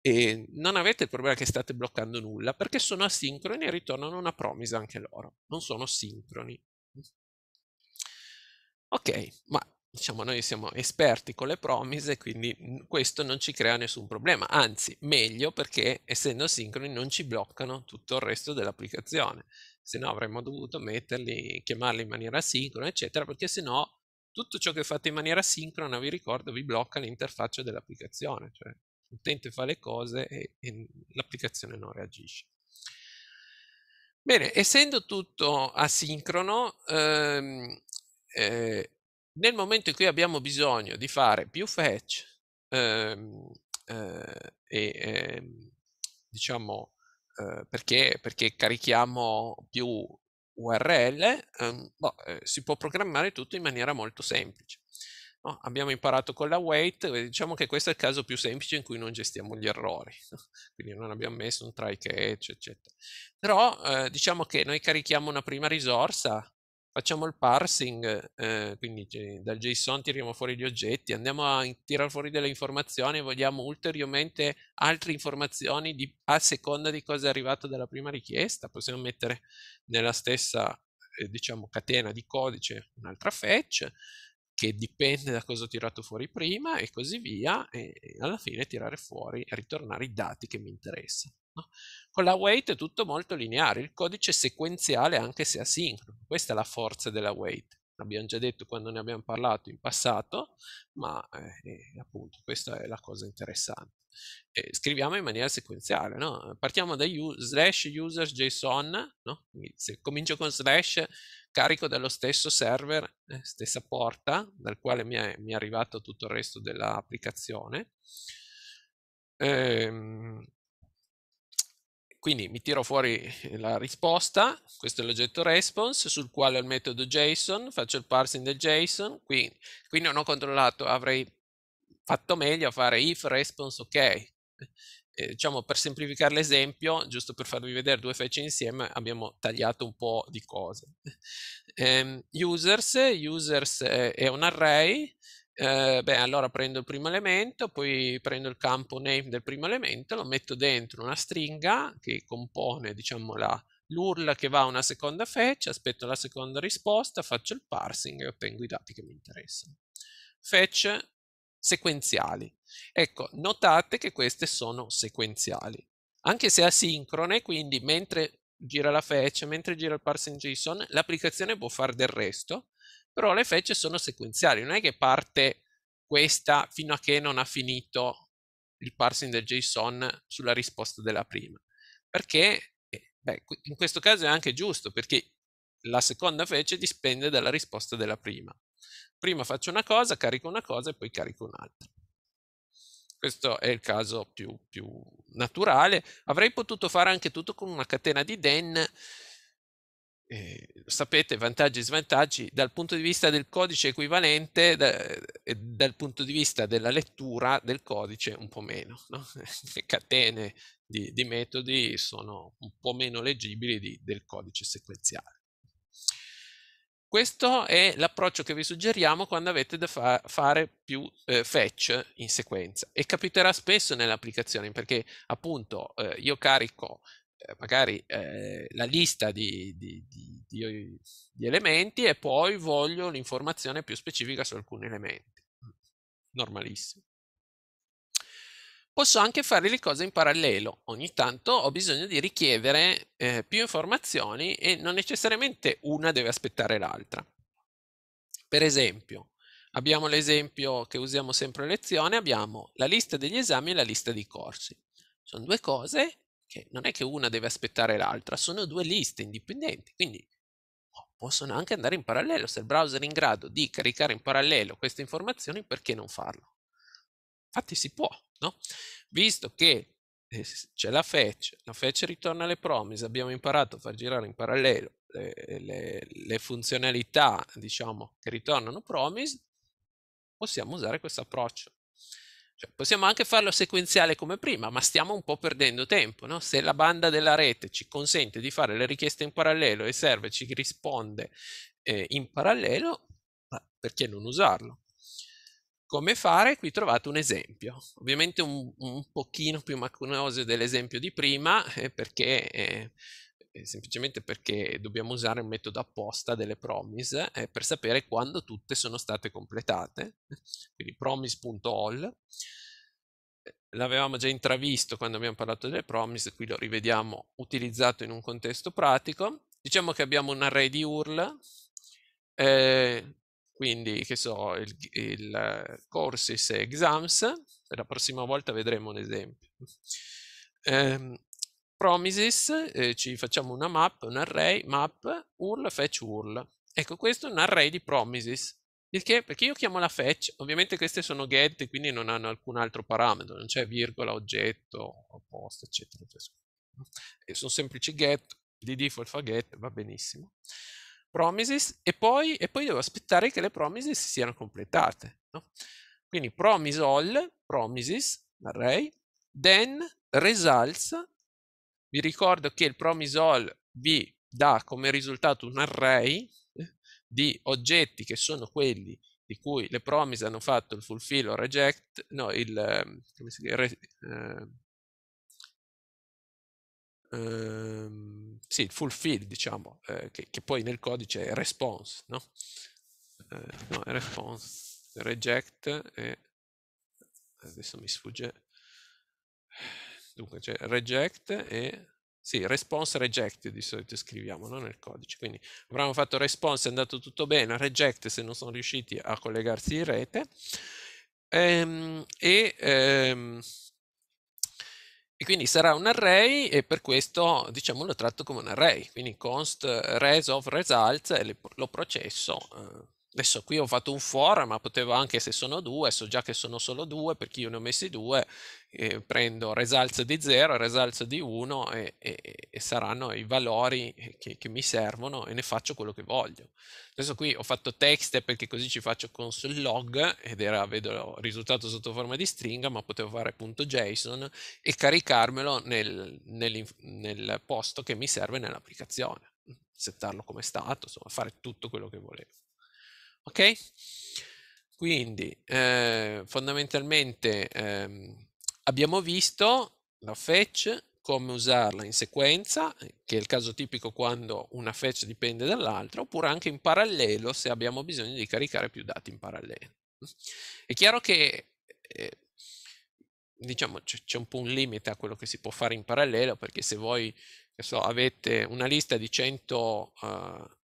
e non avete il problema che state bloccando nulla, perché sono asincroni e ritornano una promise anche loro, non sono sincroni. Ok, ma diciamo, noi siamo esperti con le promise, quindi questo non ci crea nessun problema, anzi, meglio perché essendo sincroni non ci bloccano tutto il resto dell'applicazione, se no avremmo dovuto metterli, chiamarli in maniera sincrona, eccetera, perché se no tutto ciò che fate in maniera sincrona, vi ricordo, vi blocca l'interfaccia dell'applicazione, cioè l'utente fa le cose e, e l'applicazione non reagisce. Bene, essendo tutto asincrono, ehm, eh, nel momento in cui abbiamo bisogno di fare più fetch ehm, eh, e ehm, diciamo eh, perché, perché, carichiamo più URL, ehm, boh, eh, si può programmare tutto in maniera molto semplice. No? abbiamo imparato con la wait, diciamo che questo è il caso più semplice in cui non gestiamo gli errori, *laughs* quindi non abbiamo messo un try catch, eccetera. Però eh, diciamo che noi carichiamo una prima risorsa facciamo il parsing, eh, quindi dal JSON tiriamo fuori gli oggetti, andiamo a tirare fuori delle informazioni e vogliamo ulteriormente altre informazioni di, a seconda di cosa è arrivato dalla prima richiesta, possiamo mettere nella stessa eh, diciamo, catena di codice un'altra fetch che dipende da cosa ho tirato fuori prima e così via, e alla fine tirare fuori e ritornare i dati che mi interessano. No? Con la weight è tutto molto lineare, il codice è sequenziale anche se asincrono, questa è la forza della weight, l'abbiamo già detto quando ne abbiamo parlato in passato, ma eh, appunto questa è la cosa interessante eh, scriviamo in maniera sequenziale. No? Partiamo da u- slash user JSON, no? se comincio con slash carico dallo stesso server, eh, stessa porta dal quale mi è, mi è, arrivato tutto il resto dell'applicazione. Ehm, quindi mi tiro fuori eh, la risposta, questo è l'oggetto response sul quale ho il metodo JSON, faccio il parsing del JSON, qui, qui non ho controllato, avrei fatto meglio fare if response ok. Eh, diciamo per semplificare l'esempio, giusto per farvi vedere due fece insieme, abbiamo tagliato un po' di cose. Eh, users, users eh, è un array, eh, beh, allora prendo il primo elemento, poi prendo il campo name del primo elemento, lo metto dentro una stringa che compone, diciamo, l'URL che va a una seconda fetch, aspetto la seconda risposta, faccio il parsing e ottengo i dati che mi interessano. Fetch sequenziali. Ecco, notate che queste sono sequenziali. Anche se asincrone, quindi mentre gira la fetch, mentre gira il parsing JSON, l'applicazione può fare del resto, però le fetch sono sequenziali, non è che parte questa fino a che non ha finito il parsing del JSON sulla risposta della prima. Perché, eh, beh, in questo caso è anche giusto, perché la seconda fetch dipende dalla risposta della prima prima faccio una cosa, carico una cosa e poi carico un'altra. Questo è il caso più, più naturale. Avrei potuto fare anche tutto con una catena di den. Eh, sapete, vantaggi e svantaggi dal punto di vista del codice equivalente da, e dal punto di vista della lettura del codice un po' meno. No? *laughs* Le catene di, di, metodi sono un po' meno leggibili di, del codice sequenziale. Questo è l'approccio che vi suggeriamo quando avete da fa fare più eh, fetch in sequenza e capiterà spesso nelle applicazioni perché appunto eh, io carico eh, magari eh, la lista di, di, di, di, elementi e poi voglio l'informazione più specifica su alcuni elementi. Normalissimo. Posso anche fare le cose in parallelo. Ogni tanto ho bisogno di richiedere eh, più informazioni e non necessariamente una deve aspettare l'altra. Per esempio, abbiamo l'esempio che usiamo sempre a lezione, abbiamo la lista degli esami e la lista dei corsi. Sono due cose che non è che una deve aspettare l'altra, sono due liste indipendenti, quindi boh, possono anche andare in parallelo. Se il browser è in grado di caricare in parallelo queste informazioni, perché non farlo? Infatti si può. No? Visto che eh, c'è la fetch, la fetch ritorna alle promise, abbiamo imparato a far girare in parallelo le, le, le funzionalità diciamo, che ritornano promise, possiamo usare questo approccio. Cioè, possiamo anche farlo sequenziale come prima, ma stiamo un po' perdendo tempo. No? Se la banda della rete ci consente di fare le richieste in parallelo e il server ci risponde eh, in parallelo, perché non usarlo? come fare, qui trovate un esempio, ovviamente un, un pochino più macchinoso dell'esempio di prima, eh, perché eh, semplicemente perché dobbiamo usare un metodo apposta delle promise eh, per sapere quando tutte sono state completate, quindi promise.all, l'avevamo già intravisto quando abbiamo parlato delle promise, qui lo rivediamo utilizzato in un contesto pratico, diciamo che abbiamo un array di URL, eh, quindi, che so, il, il courses e exams, la prossima volta vedremo un esempio. Eh, promises, eh, ci facciamo una map, un array, map, url, fetch, url. Ecco, questo è un array di promises. Il perché io chiamo la fetch, ovviamente queste sono get, quindi non hanno alcun altro parametro, non c'è virgola, oggetto, post, eccetera. eccetera. E sono semplici get, di default fa get, va benissimo promises e poi, e poi devo aspettare che le promises siano completate. No? Quindi promise all, promises, array, then results, vi ricordo che il promise all vi dà come risultato un array eh, di oggetti che sono quelli di cui le promise hanno fatto il fulfill o reject, no, il, ehm, come si chiama, eh, ehm, sì, il fulfill, diciamo, eh, che, che, poi nel codice è response, no? Eh, no, è response, reject e adesso mi sfugge. Dunque, c'è cioè reject e sì, response reject di solito scriviamo no? nel codice, quindi avremmo fatto response è andato tutto bene, reject se non sono riusciti a collegarsi in rete ehm, e ehm, e quindi sarà un array e per questo diciamo lo tratto come un array, quindi const res of result e lo processo eh, Adesso qui ho fatto un for, ma potevo anche se sono due, so già che sono solo due, perché io ne ho messi due, eh, prendo results di 0 e results di 1 e, e, e, saranno i valori eh, che, che, mi servono e ne faccio quello che voglio. Adesso qui ho fatto text perché così ci faccio console log ed era, vedo, risultato sotto forma di stringa, ma potevo fare punto .json e caricarmelo nel, nel, nel posto che mi serve nell'applicazione, settarlo come stato, insomma fare tutto quello che volevo. Ok? Quindi eh, fondamentalmente ehm, abbiamo visto la fetch, come usarla in sequenza, che è il caso tipico quando una fetch dipende dall'altra, oppure anche in parallelo se abbiamo bisogno di caricare più dati in parallelo. È chiaro che eh, diciamo c'è un po' un limite a quello che si può fare in parallelo, perché se voi so, avete una lista di 100 uh, ah,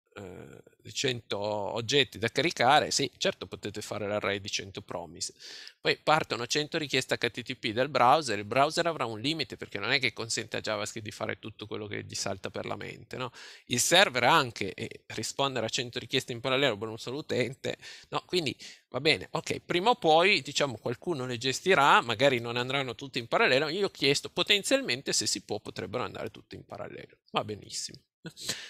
100 eh, oggetti da caricare, sì, certo potete fare l'array di 100 promise. Poi partono 100 richieste HTTP dal browser, il browser avrà un limite perché non è che consente a JavaScript di fare tutto quello che gli salta per la mente, no? Il server anche e rispondere a 100 richieste in parallelo per un solo utente, no? Quindi va bene, ok, prima o poi, diciamo, qualcuno le gestirà, magari non andranno tutte in parallelo, io ho chiesto potenzialmente se si può potrebbero andare tutte in parallelo. Va benissimo.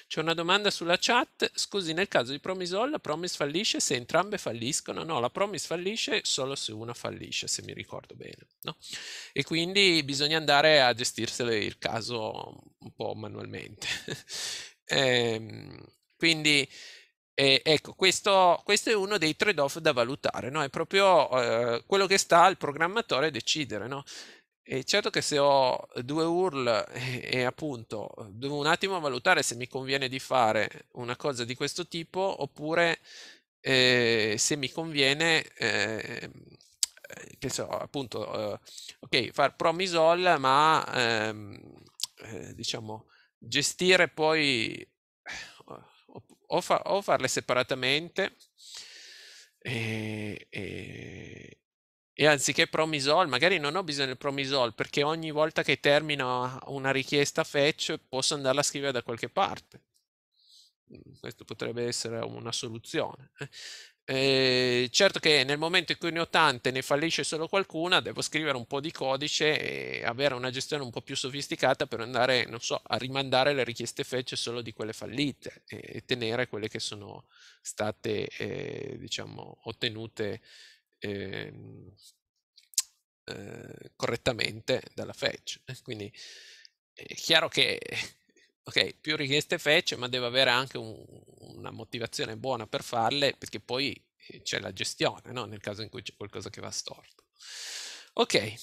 C'è una domanda sulla chat. Scusi, nel caso di Promisol, la Promise fallisce se entrambe falliscono? No, la Promise fallisce solo se una fallisce, se mi ricordo bene. No? E quindi bisogna andare a gestirsele il caso un po' manualmente. *laughs* ehm, quindi. Eh, ecco, questo, questo, è uno dei trade-off da valutare, no? è proprio eh, quello che sta al programmatore decidere. No? E certo che se ho due URL e, eh, e, appunto devo un attimo valutare se mi conviene di fare una cosa di questo tipo oppure eh, se mi conviene, ehm, eh, che so, appunto, eh, ok, far promisol ma ehm, eh, diciamo gestire poi eh, o, fa, o farle separatamente. E, e, e anziché promisol, magari non ho bisogno del promisol perché ogni volta che termino una richiesta fetch posso andarla a scrivere da qualche parte. Mm, questo potrebbe essere una soluzione. Eh. eh, certo che nel momento in cui ne ho tante ne fallisce solo qualcuna, devo scrivere un po' di codice e avere una gestione un po' più sofisticata per andare, non so, a rimandare le richieste fetch solo di quelle fallite e, e tenere quelle che sono state, eh, diciamo, ottenute Ehm, eh, correttamente dalla fetch. *laughs* Quindi è chiaro che *laughs* ok, più richieste fetch, ma deve avere anche un, una motivazione buona per farle, perché poi eh, c'è la gestione, no? nel caso in cui c'è qualcosa che va storto. Ok,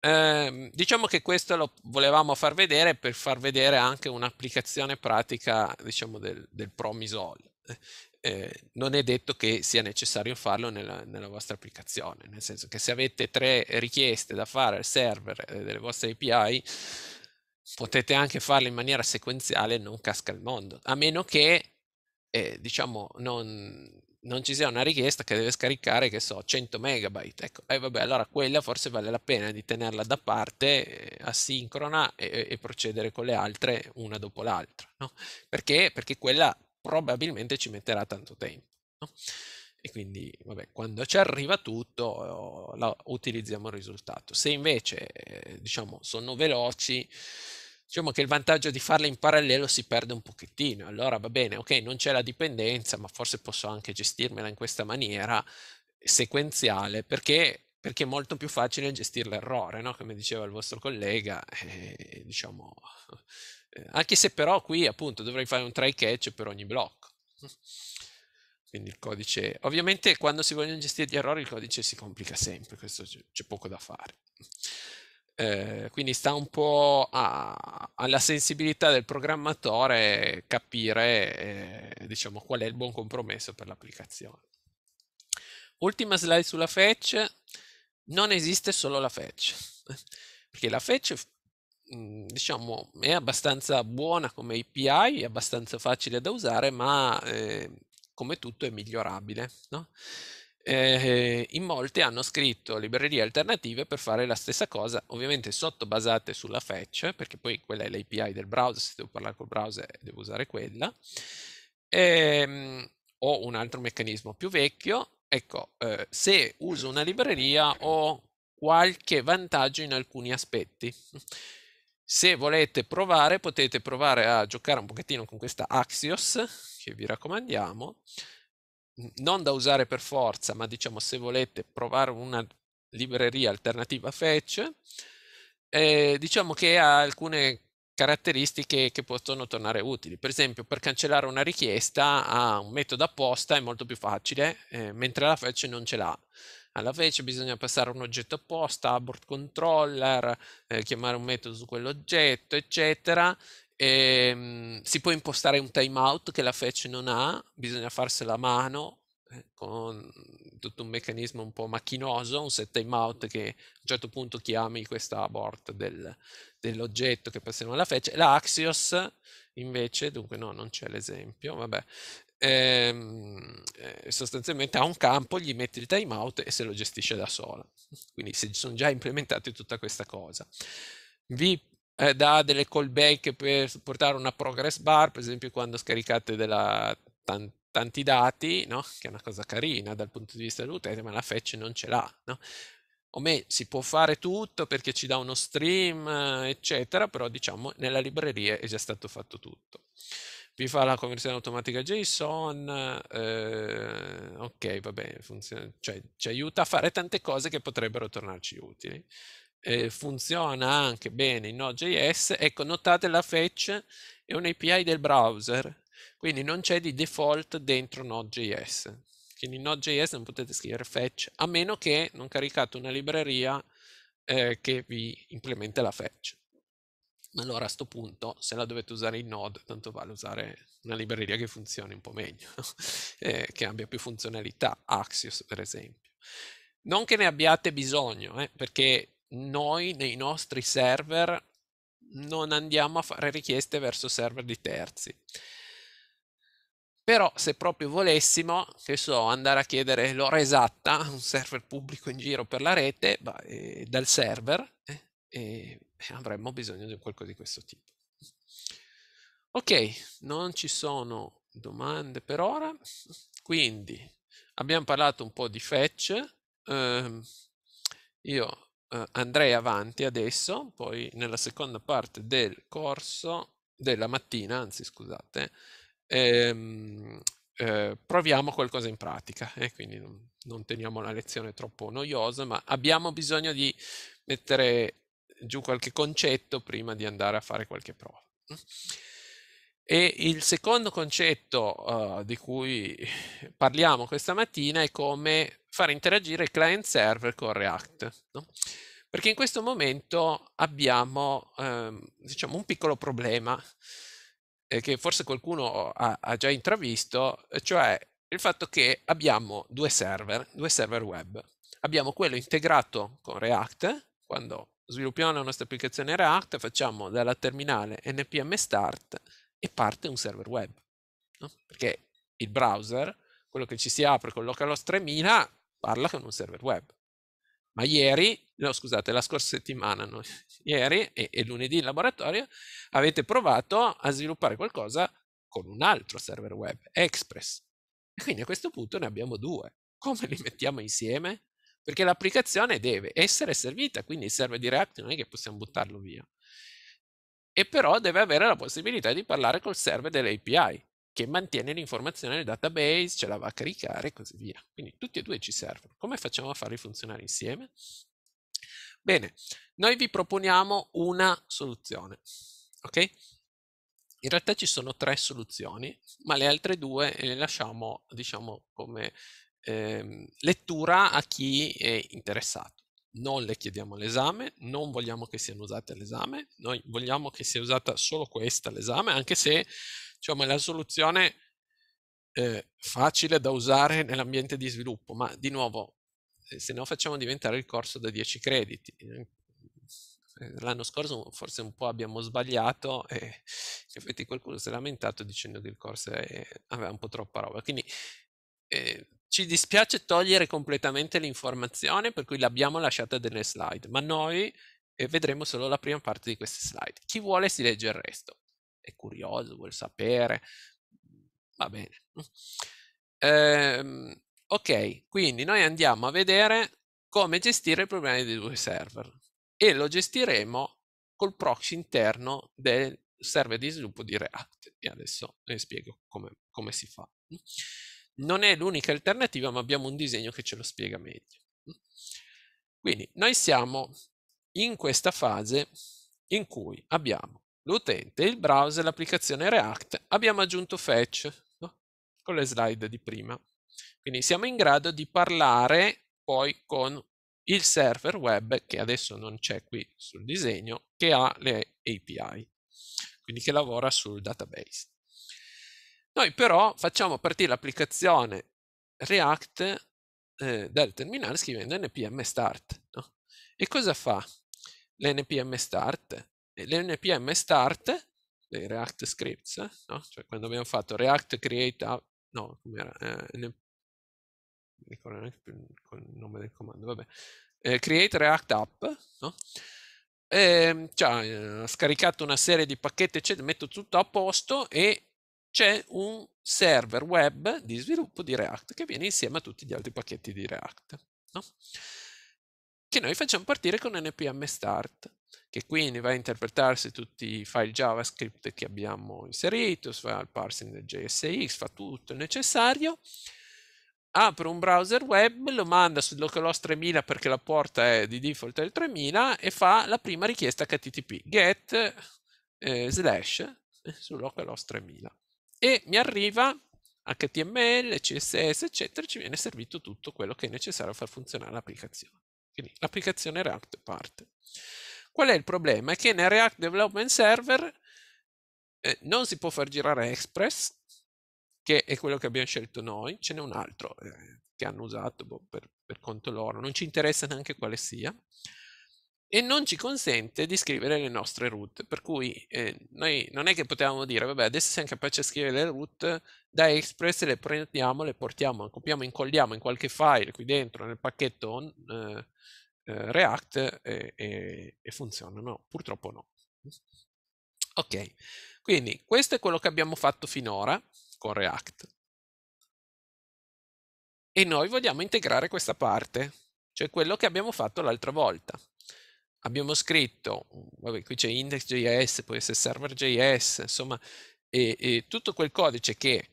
eh, diciamo che questo lo volevamo far vedere per far vedere anche un'applicazione pratica, diciamo, del, del promisol eh, non è detto che sia necessario farlo nella, nella, vostra applicazione, nel senso che se avete tre richieste da fare al server eh, delle vostre API, potete anche farle in maniera sequenziale e non casca il mondo, a meno che eh, diciamo non, non, ci sia una richiesta che deve scaricare, che so, 100 megabyte, ecco, e eh, vabbè, allora quella forse vale la pena di tenerla da parte, eh, asincrona e, e procedere con le altre una dopo l'altra, no? Perché? Perché quella probabilmente ci metterà tanto tempo. No? E quindi vabbè, quando ci arriva tutto oh, la, utilizziamo il risultato. Se invece eh, diciamo, sono veloci, diciamo che il vantaggio di farle in parallelo si perde un pochettino. Allora va bene, ok, non c'è la dipendenza, ma forse posso anche gestirmela in questa maniera sequenziale perché perché è molto più facile gestire l'errore, no? come diceva il vostro collega, eh, diciamo, anche se però qui appunto dovrei fare un try catch per ogni blocco. *laughs* Quindi il codice, ovviamente quando si vogliono gestire gli errori il codice si complica sempre, questo c'è poco da fare. Eh, quindi sta un po' a, alla sensibilità del programmatore capire eh, diciamo, qual è il buon compromesso per l'applicazione. Ultima slide sulla fetch, non esiste solo la fetch, *laughs* perché la fetch Mhmm, diciamo è abbastanza buona come API, è abbastanza facile da usare, ma eh, come tutto è migliorabile. No? Eh, in molte hanno scritto librerie alternative per fare la stessa cosa, ovviamente sotto basate sulla fetch, perché poi quella è l'API del browser, se devo parlare col browser eh, devo usare quella, eh, o un altro meccanismo più vecchio. Ecco, eh, se uso una libreria ho qualche vantaggio in alcuni aspetti. Se volete provare, potete provare a giocare un pochettino con questa Axios, che vi raccomandiamo, non da usare per forza, ma diciamo se volete provare una libreria alternativa a fetch, eh, diciamo che ha alcune caratteristiche che possono tornare utili. Per esempio, per cancellare una richiesta ha un metodo apposta, è molto più facile, eh, mentre la fetch non ce l'ha alla fece bisogna passare un oggetto apposta, abort controller, eh, chiamare un metodo su quell'oggetto, eccetera. E, ehm, mh, si può impostare un timeout che la fece non ha, bisogna farsela a mano eh, con tutto un meccanismo un po' macchinoso, un set timeout che a un certo punto chiami questa abort del, dell'oggetto che passiamo alla fece. La Axios invece, dunque no, non c'è l'esempio, vabbè, ehm, eh, sostanzialmente ha un campo, gli mette il timeout e se lo gestisce da sola. *laughs* Quindi si sono già implementati tutta questa cosa. Vi eh, dà delle callback per portare una progress bar, per esempio quando scaricate della, tan, tanti dati, no? che è una cosa carina dal punto di vista dell'utente, ma la fetch non ce l'ha. No? o me si può fare tutto perché ci dà uno stream, eh, eccetera, però diciamo nella libreria è già stato fatto tutto vi fa la conversione automatica JSON, eh, ok, va bene, funziona, cioè ci aiuta a fare tante cose che potrebbero tornarci utili. Eh, funziona anche bene in Node.js, ecco, notate la fetch è un API del browser, quindi non c'è di default dentro Node.js. Quindi in Node.js non potete scrivere fetch, a meno che non caricate una libreria eh, che vi implementa la fetch. Allora a questo punto, se la dovete usare in Node, tanto vale usare una libreria che funzioni un po' meglio, no? *laughs* eh, che abbia più funzionalità, Axios per esempio. Non che ne abbiate bisogno, eh, perché noi nei nostri server non andiamo a fare richieste verso server di terzi. Però se proprio volessimo, che so, andare a chiedere l'ora esatta a un server pubblico in giro per la rete, bah, eh, dal server, eh, *laughs* avremmo bisogno di qualcosa di questo tipo. Ok, non ci sono domande per ora, quindi abbiamo parlato un po' di fetch, eh, io eh, andrei avanti adesso, poi nella seconda parte del corso della mattina, anzi scusate, ehm, eh, proviamo qualcosa in pratica, eh? quindi non, non teniamo la lezione troppo noiosa, ma abbiamo bisogno di mettere giù qualche concetto prima di andare a fare qualche prova. E il secondo concetto uh, di cui parliamo questa mattina è come far interagire client server con React. No? Perché in questo momento abbiamo ehm, diciamo un piccolo problema eh, che forse qualcuno ha, ha già intravisto, cioè il fatto che abbiamo due server, due server web. Abbiamo quello integrato con React, quando sviluppiamo la nostra applicazione React, facciamo dalla terminale npm start e parte un server web. No? Perché il browser, quello che ci si apre con localhost 3000, parla con un server web. Ma ieri, no scusate, la scorsa settimana, no? *laughs* ieri e, e lunedì in laboratorio, avete provato a sviluppare qualcosa con un altro server web, Express. E quindi a questo punto ne abbiamo due. Come li mettiamo insieme? perché l'applicazione deve essere servita, quindi il server di React non è che possiamo buttarlo via. E però deve avere la possibilità di parlare col server dell'API, che mantiene l'informazione nel database, ce la va a caricare e così via. Quindi tutti e due ci servono. Come facciamo a farli funzionare insieme? Bene, noi vi proponiamo una soluzione, ok? In realtà ci sono tre soluzioni, ma le altre due le lasciamo, diciamo, come eh, lettura a chi è interessato. Non le chiediamo l'esame, non vogliamo che siano usate all'esame, noi vogliamo che sia usata solo questa l'esame, anche se diciamo, è la soluzione eh, facile da usare nell'ambiente di sviluppo, ma di nuovo, eh, se no facciamo diventare il corso da 10 crediti, eh, l'anno scorso forse un po' abbiamo sbagliato e in effetti qualcuno si è lamentato dicendo che il corso è, aveva un po' troppa roba. Quindi eh, ci dispiace togliere completamente l'informazione, per cui l'abbiamo lasciata nelle slide, ma noi eh, vedremo solo la prima parte di queste slide. Chi vuole si legge il resto, è curioso, vuole sapere, va bene. Ehm, ok, quindi noi andiamo a vedere come gestire i problemi dei due server e lo gestiremo col proxy interno del server di sviluppo di React e adesso vi spiego come, come si fa. Non è l'unica alternativa, ma abbiamo un disegno che ce lo spiega meglio. Quindi noi siamo in questa fase in cui abbiamo l'utente, il browser, l'applicazione React, abbiamo aggiunto fetch no? con le slide di prima. Quindi siamo in grado di parlare poi con il server web, che adesso non c'è qui sul disegno, che ha le API, quindi che lavora sul database. Noi però facciamo partire l'applicazione React eh, dal terminale scrivendo npm start. No? E cosa fa l'npm start? Eh, l'npm start dei React scripts, no? cioè quando abbiamo fatto React create app, no, com'era? Eh, np... non ricordo neanche più il nome del comando, vabbè. Eh, create React app, no? E, ehm, cioè, ha eh, scaricato una serie di pacchetti, eccetera, metto tutto a posto e c'è un server web di sviluppo di React che viene insieme a tutti gli altri pacchetti di React, no? che noi facciamo partire con npm start, che quindi va a interpretarsi tutti i file JavaScript che abbiamo inserito, fa il parsing del JSX, fa tutto il necessario, apre un browser web, lo manda sul localhost 3000 perché la porta è di default del 3000 e fa la prima richiesta HTTP, get eh, slash eh, su localhost 3000 e mi arriva HTML, CSS, eccetera, ci viene servito tutto quello che è necessario a far funzionare l'applicazione. Quindi l'applicazione React parte. Qual è il problema? È che nel React Development Server eh, non si può far girare Express, che è quello che abbiamo scelto noi, ce n'è un altro eh, che hanno usato boh, per, per conto loro, non ci interessa neanche quale sia e non ci consente di scrivere le nostre root, per cui eh, noi non è che potevamo dire, vabbè, adesso siamo capaci di scrivere le root, da Express le prendiamo, le portiamo, copiamo, incolliamo in qualche file qui dentro, nel pacchetto on, eh, eh, React e, e, e funziona. No, purtroppo no. Ok, quindi questo è quello che abbiamo fatto finora con React. E noi vogliamo integrare questa parte, cioè quello che abbiamo fatto l'altra volta abbiamo scritto, vabbè, qui c'è index.js, può essere server.js, insomma, e, e, tutto quel codice che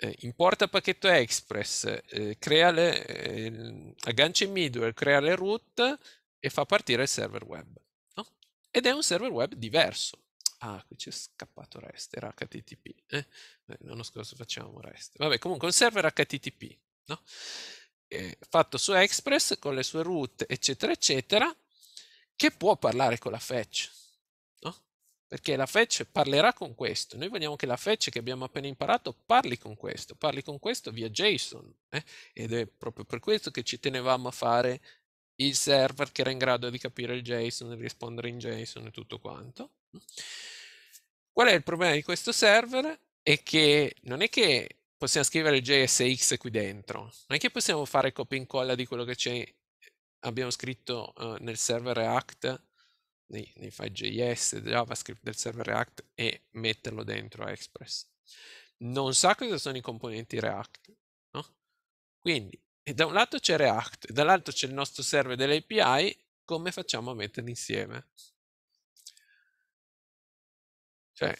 eh, importa pacchetto Express, eh, crea le, eh, aggancia il middleware, crea le root e fa partire il server web. No? Ed è un server web diverso. Ah, qui c'è scappato REST, era HTTP. Eh? Non so scorso facciamo REST. Vabbè, comunque un server HTTP, no? Eh, fatto su Express con le sue root, eccetera, eccetera, che può parlare con la fetch, no? Perché la fetch parlerà con questo. Noi vogliamo che la fetch che abbiamo appena imparato parli con questo, parli con questo via JSON. Eh? Ed è proprio per questo che ci tenevamo a fare il server che era in grado di capire il JSON, e rispondere in JSON e tutto quanto. Qual è il problema di questo server? È che non è che possiamo scrivere il JSX qui dentro, non è che possiamo fare copia e incolla di quello che c'è abbiamo scritto eh, nel server React, nei, nei file JS, JavaScript del server React e metterlo dentro a Express. Non sa cosa sono i componenti React, no? Quindi, da un lato c'è React, e dall'altro c'è il nostro server dell'API, come facciamo a metterli insieme? Cioè,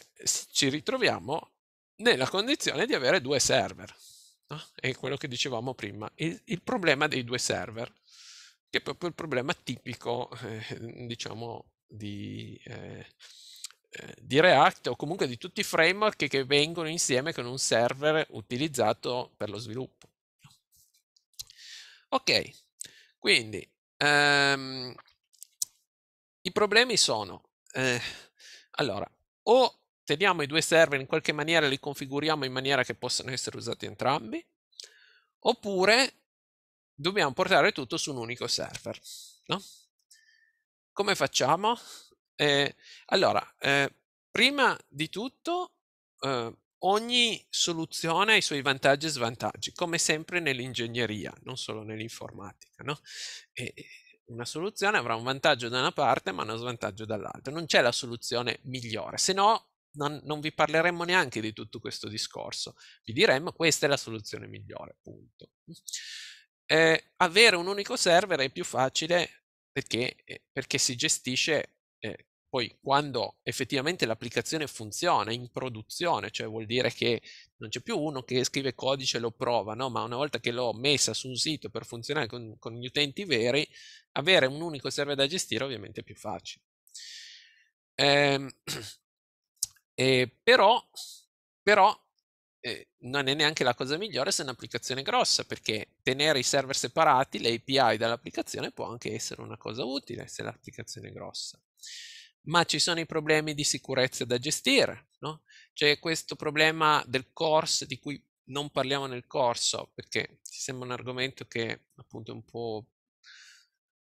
ci ritroviamo nella condizione di avere due server. No? È quello che dicevamo prima, il, il problema dei due server che è proprio il problema tipico, eh, diciamo, di, eh, eh, di, React o comunque di tutti i framework che, vengono insieme con un server utilizzato per lo sviluppo. Ok, quindi ehm, i problemi sono, eh, allora, o teniamo i due server in qualche maniera, li configuriamo in maniera che possano essere usati entrambi, oppure dobbiamo portare tutto su un unico server. No? Come facciamo? Eh, allora, eh, prima di tutto, eh, ogni soluzione ha i suoi vantaggi e svantaggi, come sempre nell'ingegneria, non solo nell'informatica. No? una soluzione avrà un vantaggio da una parte ma uno svantaggio dall'altra. Non c'è la soluzione migliore, se no non, non, vi parleremmo neanche di tutto questo discorso. Vi diremmo questa è la soluzione migliore, punto eh, avere un unico server è più facile perché, eh, perché si gestisce eh, poi quando effettivamente l'applicazione funziona in produzione, cioè vuol dire che non c'è più uno che scrive codice e lo prova, no? ma una volta che l'ho messa su un sito per funzionare con, con gli utenti veri, avere un unico server da gestire ovviamente è più facile. Eh, *clears throat* eh, però, però eh, non è neanche la cosa migliore se è un'applicazione grossa, perché tenere i server separati, le API dall'applicazione può anche essere una cosa utile se l'applicazione è grossa. Ma ci sono i problemi di sicurezza da gestire, no? C'è questo problema del course di cui non parliamo nel corso, perché ci sembra un argomento che appunto è un po'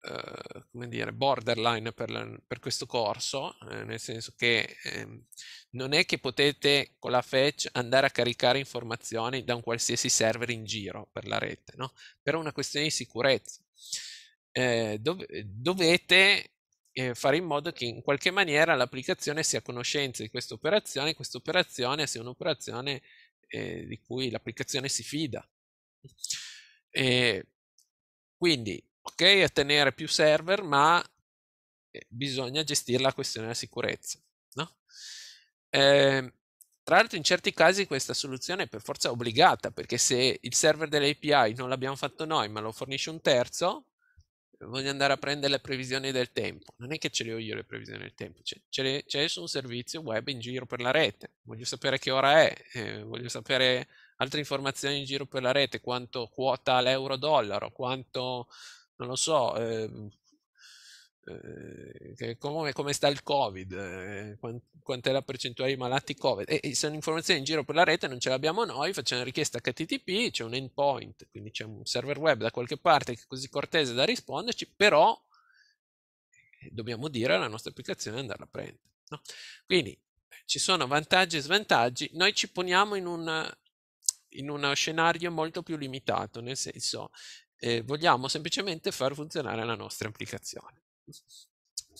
Ehm, come dire, borderline per, la, per questo corso, eh, nel senso che eh, non è che potete con la fetch andare a caricare informazioni da un qualsiasi server in giro per la rete, no? per una questione di sicurezza. Eh, dov eh, dovete eh, fare in modo che in qualche maniera l'applicazione sia a conoscenza di questa operazione e questa operazione sia un'operazione di cui l'applicazione si fida. E quindi ok tenere più server, ma eh, bisogna gestire la questione della sicurezza. No? Eh, tra l'altro in certi casi questa soluzione è per forza obbligata, perché se il server dell'API non l'abbiamo fatto noi, ma lo fornisce un terzo, voglio andare a prendere le previsioni del tempo. Non è che ce le ho io le previsioni del tempo, ce le, c'è su un servizio web in giro per la rete. Voglio sapere che ora è, eh, voglio sapere altre informazioni in giro per la rete, quanto quota l'euro-dollaro, quanto non lo so, eh, eh, come, come, sta il Covid, eh, quant, quant'è la percentuale di malati Covid. E, e, sono informazioni in giro per la rete, non ce l'abbiamo noi, facciamo una richiesta HTTP, c'è un endpoint, quindi c'è un server web da qualche parte che è così cortese da risponderci, però eh, dobbiamo dire alla nostra applicazione di andarla a prendere. No? Quindi ci sono vantaggi e svantaggi, noi ci poniamo in un, in uno scenario molto più limitato, nel senso eh, vogliamo semplicemente far funzionare la nostra applicazione.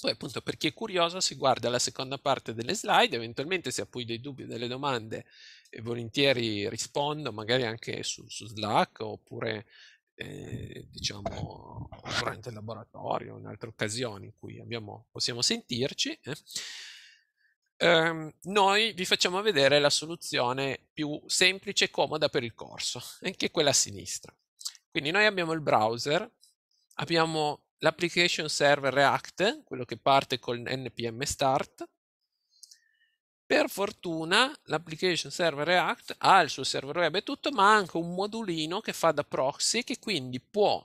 Poi appunto per chi è curioso si guarda la seconda parte delle slide, eventualmente se ha poi dei dubbi o delle domande eh, volentieri rispondo, magari anche su, su Slack oppure eh, diciamo durante il laboratorio, o in altre occasioni in cui abbiamo, possiamo sentirci. Eh. Um, noi vi facciamo vedere la soluzione più semplice e comoda per il corso, anche quella a sinistra. Quindi noi abbiamo il browser, abbiamo l'application server React, quello che parte con npm start. Per fortuna l'application server React ha il suo server web e tutto, ma ha anche un modulino che fa da proxy che quindi può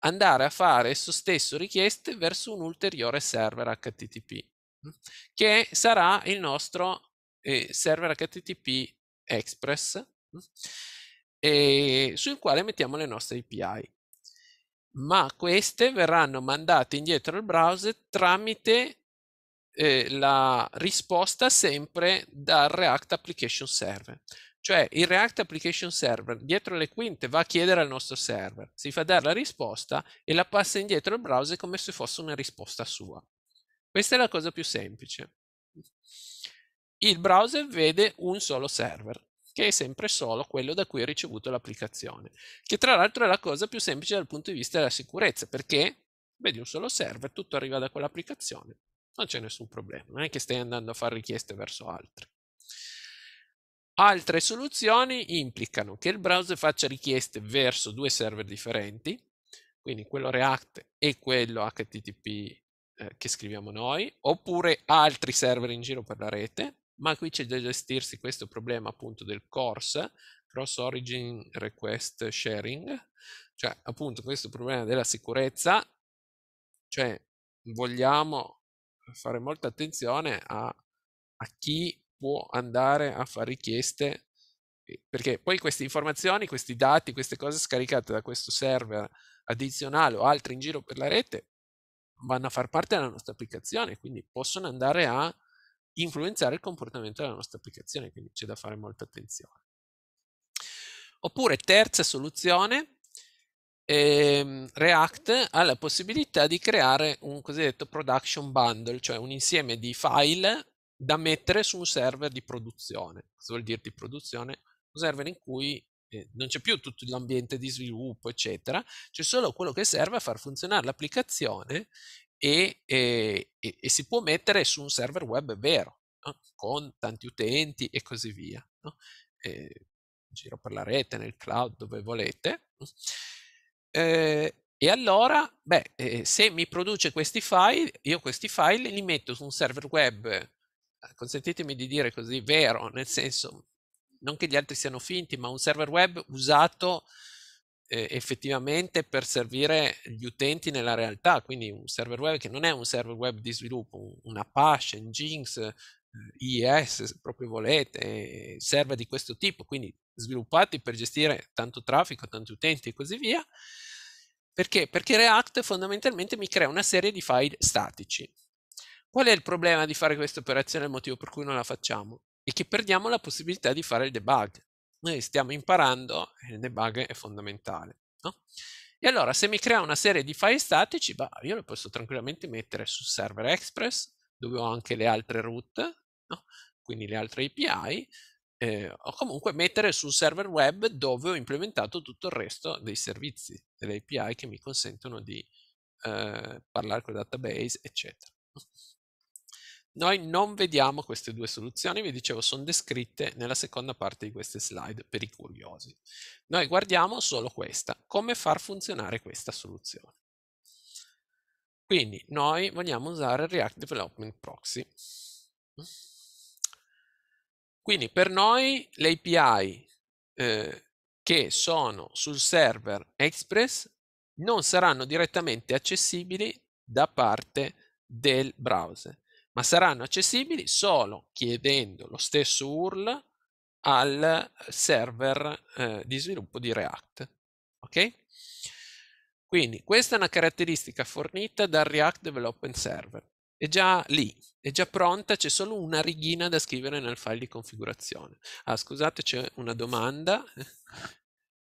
andare a fare esso stesso richieste verso un ulteriore server HTTP, mm, che sarà il nostro eh, server HTTP Express mm e sul quale mettiamo le nostre API. Ma queste verranno mandate indietro al browser tramite eh, la risposta sempre dal React Application Server. Cioè il React Application Server dietro le quinte va a chiedere al nostro server, si fa dare la risposta e la passa indietro al browser come se fosse una risposta sua. Questa è la cosa più semplice. Il browser vede un solo server che è sempre solo quello da cui hai ricevuto l'applicazione, che tra l'altro è la cosa più semplice dal punto di vista della sicurezza, perché vedi un solo server, tutto arriva da quell'applicazione, non c'è nessun problema, non è che stai andando a fare richieste verso altri. Altre soluzioni implicano che il browser faccia richieste verso due server differenti, quindi quello React e quello HTTP eh, che scriviamo noi, oppure altri server in giro per la rete, ma qui c'è da gestirsi questo problema appunto del course, cross origin request sharing, cioè appunto questo problema della sicurezza, cioè vogliamo fare molta attenzione a, a chi può andare a fare richieste eh, perché poi queste informazioni, questi dati, queste cose scaricate da questo server addizionale o altri in giro per la rete vanno a far parte della nostra applicazione, quindi possono andare a influenzare il comportamento della nostra applicazione, quindi c'è da fare molta attenzione. Oppure terza soluzione, ehm, React ha la possibilità di creare un cosiddetto production bundle, cioè un insieme di file da mettere su un server di produzione. Cosa vuol dire di produzione? Un server in cui eh, non c'è più tutto l'ambiente di sviluppo, eccetera, c'è solo quello che serve a far funzionare l'applicazione e, ehm, e, e, si può mettere su un server web vero, no? con tanti utenti e così via, no? e, ehm, giro per la rete, nel cloud, dove volete. Eh, e allora, beh, ehm, se mi produce questi file, io questi file li metto su un server web, eh, consentitemi di dire così, vero, nel senso, non che gli altri siano finti, ma un server web usato effettivamente per servire gli utenti nella realtà, quindi un server web che non è un server web di sviluppo, un Apache, un Jinx, eh, IES se proprio volete, eh, server di questo tipo, quindi sviluppati per gestire tanto traffico, tanti utenti e così via. Perché? Perché React fondamentalmente mi crea una serie di file statici. Qual è il problema di fare questa operazione, il motivo per cui non la facciamo? È che perdiamo la possibilità di fare il debug. Noi stiamo imparando e il debug è fondamentale. No? E allora se mi crea una serie di file statici, bah, io lo posso tranquillamente mettere su server Express, dove ho anche le altre route, no? quindi le altre API, eh, o comunque mettere su server web dove ho implementato tutto il resto dei servizi, delle API che mi consentono di eh, parlare il database, eccetera. Noi non vediamo queste due soluzioni, vi dicevo, sono descritte nella seconda parte di queste slide per i curiosi. Noi guardiamo solo questa, come far funzionare questa soluzione. Quindi noi vogliamo usare React Development Proxy. Quindi per noi le API eh, che sono sul server Express non saranno direttamente accessibili da parte del browser ma saranno accessibili solo chiedendo lo stesso URL al server eh, di sviluppo di React. Ok? Quindi questa è una caratteristica fornita dal React Development Server. È già lì, è già pronta, c'è solo una righina da scrivere nel file di configurazione. Ah, scusate, c'è una domanda *laughs*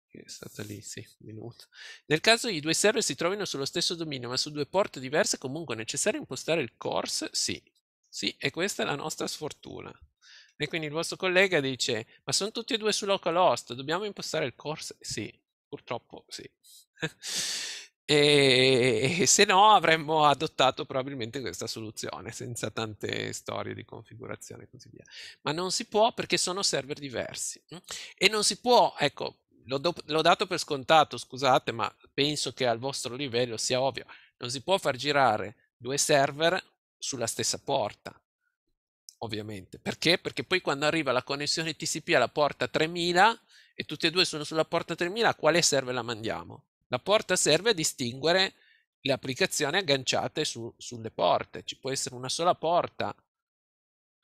è stata lì, sì, un minuto. Nel caso i due server si trovino sullo stesso dominio ma su due porte diverse, comunque è necessario impostare il course? Sì, sì, e questa è la nostra sfortuna. E quindi il vostro collega dice, ma sono tutti e due su localhost, dobbiamo impostare il corso? Sì, purtroppo sì. *laughs* e se no avremmo adottato probabilmente questa soluzione senza tante storie di configurazione e così via. Ma non si può perché sono server diversi. E non si può, ecco, l'ho dato per scontato, scusate, ma penso che al vostro livello sia ovvio, non si può far girare due server sulla stessa porta, ovviamente. Perché? Perché poi quando arriva la connessione TCP alla porta 3000 e tutte e due sono sulla porta 3000, a quale serve la mandiamo? La porta serve a distinguere le applicazioni agganciate su, sulle porte. Ci può essere una sola porta,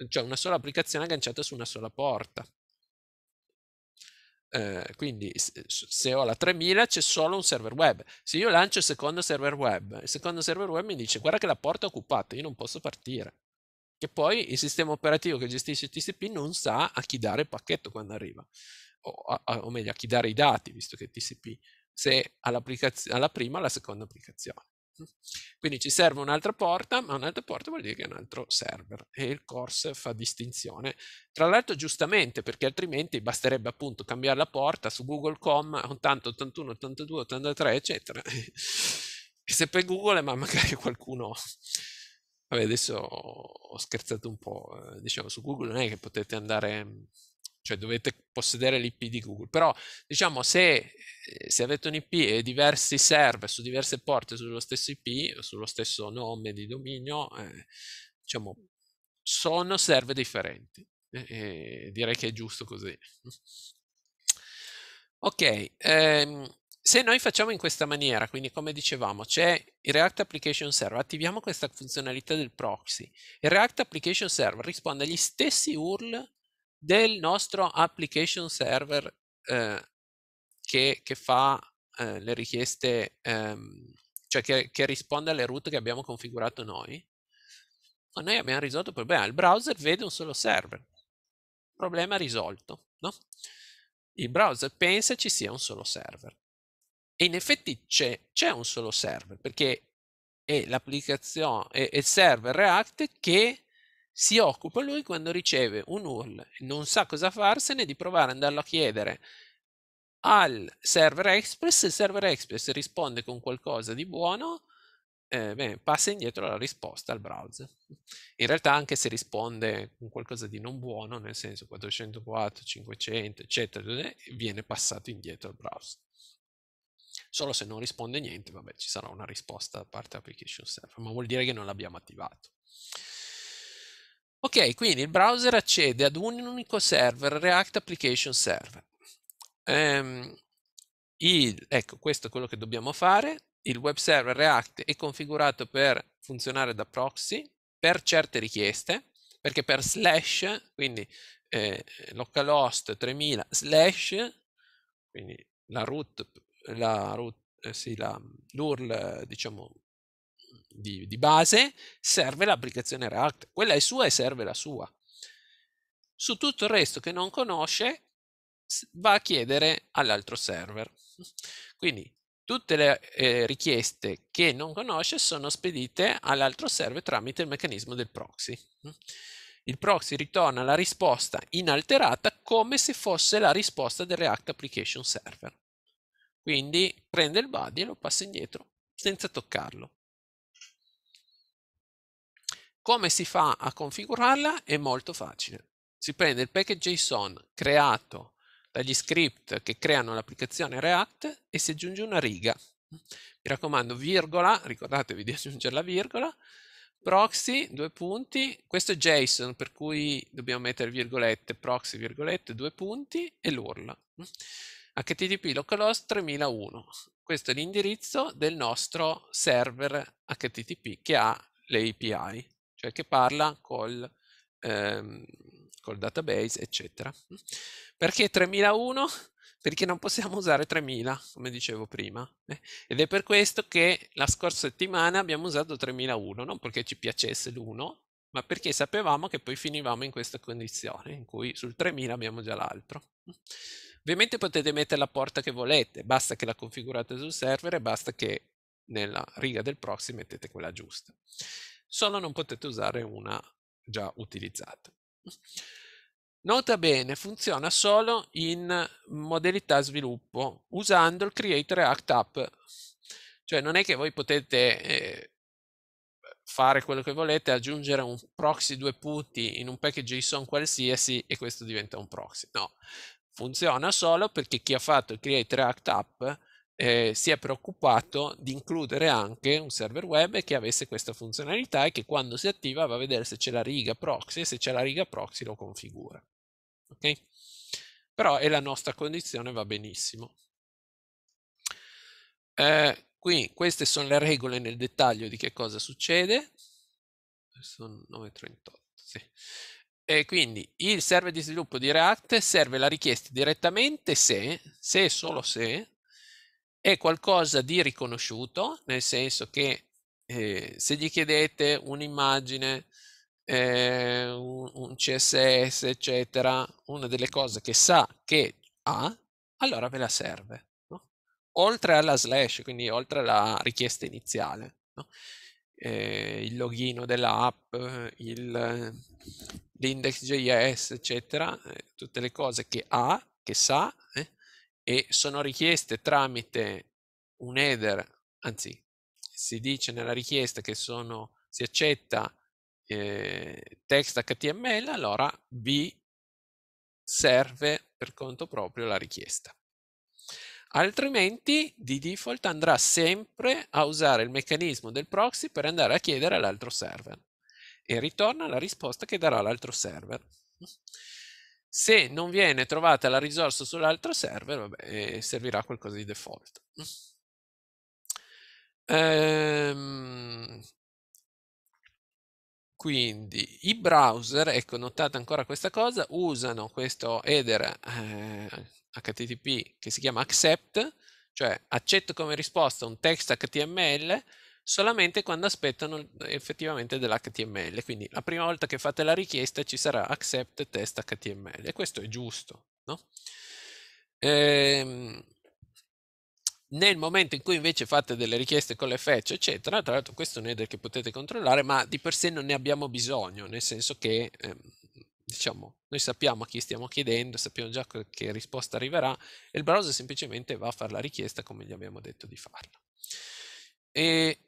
cioè una sola applicazione agganciata su una sola porta. Eh, quindi eh, se ho la 3000 c'è solo un server web. Se io lancio il secondo server web, il secondo server web mi dice guarda che la porta è occupata, io non posso partire. Che poi il sistema operativo che gestisce TCP non sa a chi dare il pacchetto quando arriva, o, a, o meglio a chi dare i dati, visto che è TCP, se alla, alla prima o alla seconda applicazione. Quindi ci serve un'altra porta, ma un'altra porta vuol dire che è un altro server e il course fa distinzione. Tra l'altro giustamente, perché altrimenti basterebbe appunto cambiare la porta su Google.com 80, 81, 82, 83, eccetera. E se per Google, ma magari qualcuno... Vabbè, adesso ho scherzato un po', eh, diciamo, su Google non è che potete andare cioè dovete possedere l'IP di Google, però diciamo se, eh, se avete un IP e diversi server su diverse porte sullo stesso IP, sullo stesso nome di dominio, eh, diciamo sono server differenti. Eh, eh, direi che è giusto così. Ok, ehm, se noi facciamo in questa maniera, quindi come dicevamo, c'è il React Application Server, attiviamo questa funzionalità del proxy, il React Application Server risponde agli stessi URL del nostro application server eh, che, che, fa eh, le richieste, ehm, cioè che, che, risponde alle route che abbiamo configurato noi. Ma noi abbiamo risolto il problema. Il browser vede un solo server. Problema risolto, no? Il browser pensa ci sia un solo server. E in effetti c'è, c'è un solo server, perché è l'applicazione, è, è il server React che si occupa lui quando riceve un URL, non sa cosa farsene, di provare ad andarlo a chiedere al server Express, se il server Express risponde con qualcosa di buono, eh, beh, passa indietro la risposta al browser. In realtà anche se risponde con qualcosa di non buono, nel senso 404, 500, eccetera, viene passato indietro al browser. Solo se non risponde niente, vabbè, ci sarà una risposta da parte application server, ma vuol dire che non l'abbiamo attivato. Ok, quindi il browser accede ad un unico server, React Application Server. Ehm, il, ecco, questo è quello che dobbiamo fare. Il web server React è configurato per funzionare da proxy per certe richieste, perché per slash, quindi eh, localhost 3000 slash, quindi la root, la root eh sì, l'URL diciamo di, di base, serve l'applicazione React. Quella è sua e serve la sua. Su tutto il resto che non conosce, va a chiedere all'altro server. Quindi tutte le eh, richieste che non conosce sono spedite all'altro server tramite il meccanismo del proxy. Il proxy ritorna la risposta inalterata come se fosse la risposta del React Application Server. Quindi prende il body e lo passa indietro senza toccarlo. Come si fa a configurarla? È molto facile. Si prende il package JSON creato dagli script che creano l'applicazione React e si aggiunge una riga. Mi raccomando, virgola, ricordatevi di *laughs* aggiungere la virgola, proxy, due punti, questo è JSON per cui dobbiamo mettere virgolette, proxy, virgolette, due punti e l'URL. http localhost 3001, questo è l'indirizzo del nostro server http che ha le API cioè che parla col, ehm, col database, eccetera. Perché 3001? Perché non possiamo usare 3000, come dicevo prima. Eh. Ed è per questo che la scorsa settimana abbiamo usato 3001, non perché ci piacesse l'1, ma perché sapevamo che poi finivamo in questa condizione, in cui sul 3000 abbiamo già l'altro. Ovviamente potete mettere la porta che volete, basta che la configurate sul server e basta che nella riga del proxy mettete quella giusta solo non potete usare una già utilizzata. Nota bene, funziona solo in modalità sviluppo usando il Creator Act App. Cioè non è che voi potete eh, fare quello che volete, aggiungere un proxy due punti in un package JSON qualsiasi e questo diventa un proxy. No, funziona solo perché chi ha fatto il Creator Act App eh, si è preoccupato di includere anche un server web che avesse questa funzionalità e che quando si attiva va a vedere se c'è la riga proxy e se c'è la riga proxy lo configura. Ok? Però è la nostra condizione, va benissimo. Eh, qui queste sono le regole nel dettaglio di che cosa succede. Sono 9.38, sì. E quindi il server di sviluppo di React serve la richiesta direttamente se, se e solo se, è qualcosa di riconosciuto, nel senso che eh, se gli chiedete un'immagine, eh, un, un, CSS, eccetera, una delle cose che sa che ha, allora ve la serve. No? Oltre alla slash, quindi oltre alla richiesta iniziale. No? Eh, il login dell'app, l'index.js, eccetera, eh, tutte le cose che ha, che sa, eh, e sono richieste tramite un header, anzi si dice nella richiesta che sono, si accetta eh, text HTML, allora B serve per conto proprio la richiesta. Altrimenti di default andrà sempre a usare il meccanismo del proxy per andare a chiedere all'altro server e ritorna la risposta che darà l'altro server. Se non viene trovata la risorsa sull'altro server, vabbè, servirà qualcosa di default. Ehm, quindi i browser, ecco notate ancora questa cosa, usano questo header eh, HTTP che si chiama accept, cioè accetto come risposta un text HTML solamente quando aspettano eh, effettivamente dell'HTML. Quindi la prima volta che fate la richiesta ci sarà accept test HTML e questo è giusto. No? Ehm, nel momento in cui invece fate delle richieste con le fetch, eccetera, tra l'altro questo è un header che potete controllare, ma di per sé non ne abbiamo bisogno, nel senso che ehm, diciamo, noi sappiamo a chi stiamo chiedendo, sappiamo già che risposta arriverà e il browser semplicemente va a fare la richiesta come gli abbiamo detto di farla. E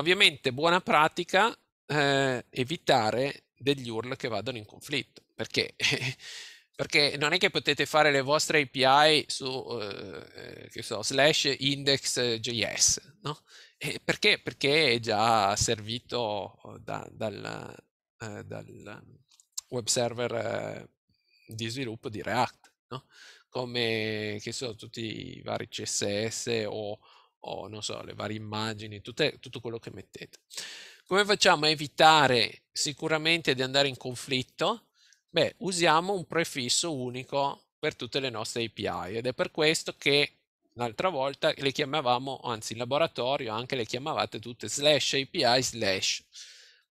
Ovviamente buona pratica eh, evitare degli URL che vadano in conflitto, perché, *laughs* perché non è che potete fare le vostre API su eh, so, slash index.js, no? Eh, perché? Perché è già servito da, dal, eh, dal, web server eh, di sviluppo di React, no? come so, tutti i vari CSS o o non so, le varie immagini, tutte, tutto quello che mettete. Come facciamo a evitare sicuramente di andare in conflitto? Beh, usiamo un prefisso unico per tutte le nostre API ed è per questo che l'altra volta le chiamavamo, anzi in laboratorio anche le chiamavate tutte slash API slash.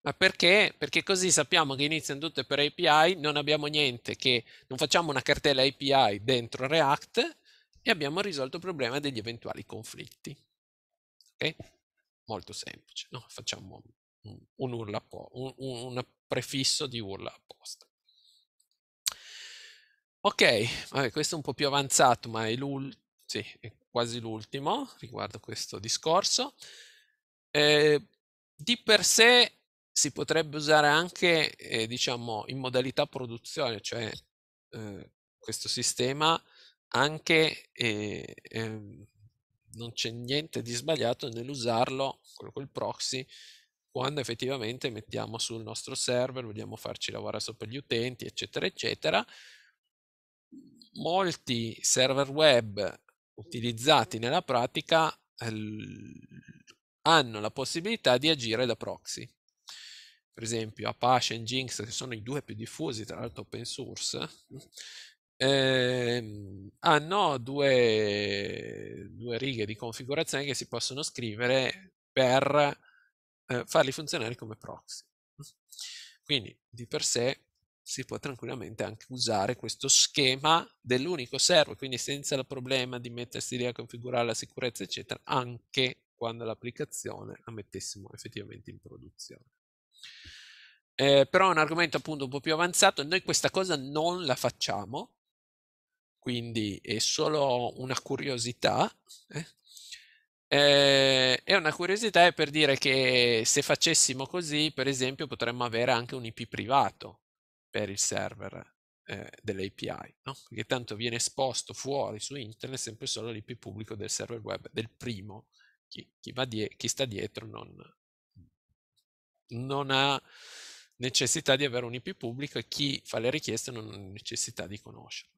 Ma perché? Perché così sappiamo che iniziano tutte per API, non abbiamo niente che non facciamo una cartella API dentro React e abbiamo risolto il problema degli eventuali conflitti. Ok? Molto semplice, no? facciamo un, un URL apposta, un, un, prefisso di URL apposta. Ok, Vabbè, questo è un po' più avanzato, ma è, sì, è quasi l'ultimo riguardo questo discorso. Eh, di per sé si potrebbe usare anche eh, diciamo in modalità produzione, cioè eh, questo sistema anche eh, eh, non c'è niente di sbagliato nell'usarlo con quel proxy quando effettivamente mettiamo sul nostro server, vogliamo farci lavorare sopra gli utenti, eccetera, eccetera. Molti server web utilizzati nella pratica eh, hanno la possibilità di agire da proxy. Per esempio Apache e Jinx, che sono i due più diffusi, tra l'altro open source, eh, hanno ah, due, due, righe di configurazione che si possono scrivere per eh, farli funzionare come proxy. Quindi di per sé si può tranquillamente anche usare questo schema dell'unico server, quindi senza il problema di mettersi lì a configurare la sicurezza, eccetera, anche quando l'applicazione la mettessimo effettivamente in produzione. Eh, però è un argomento appunto un po' più avanzato, noi questa cosa non la facciamo, quindi è solo una curiosità. Eh? Eh, è una curiosità è per dire che se facessimo così, per esempio, potremmo avere anche un IP privato per il server eh, dell'API, no? perché tanto viene esposto fuori su internet sempre solo l'IP pubblico del server web, del primo. Chi, chi, die- chi sta dietro non, non ha necessità di avere un IP pubblico e chi fa le richieste non ha necessità di conoscerlo.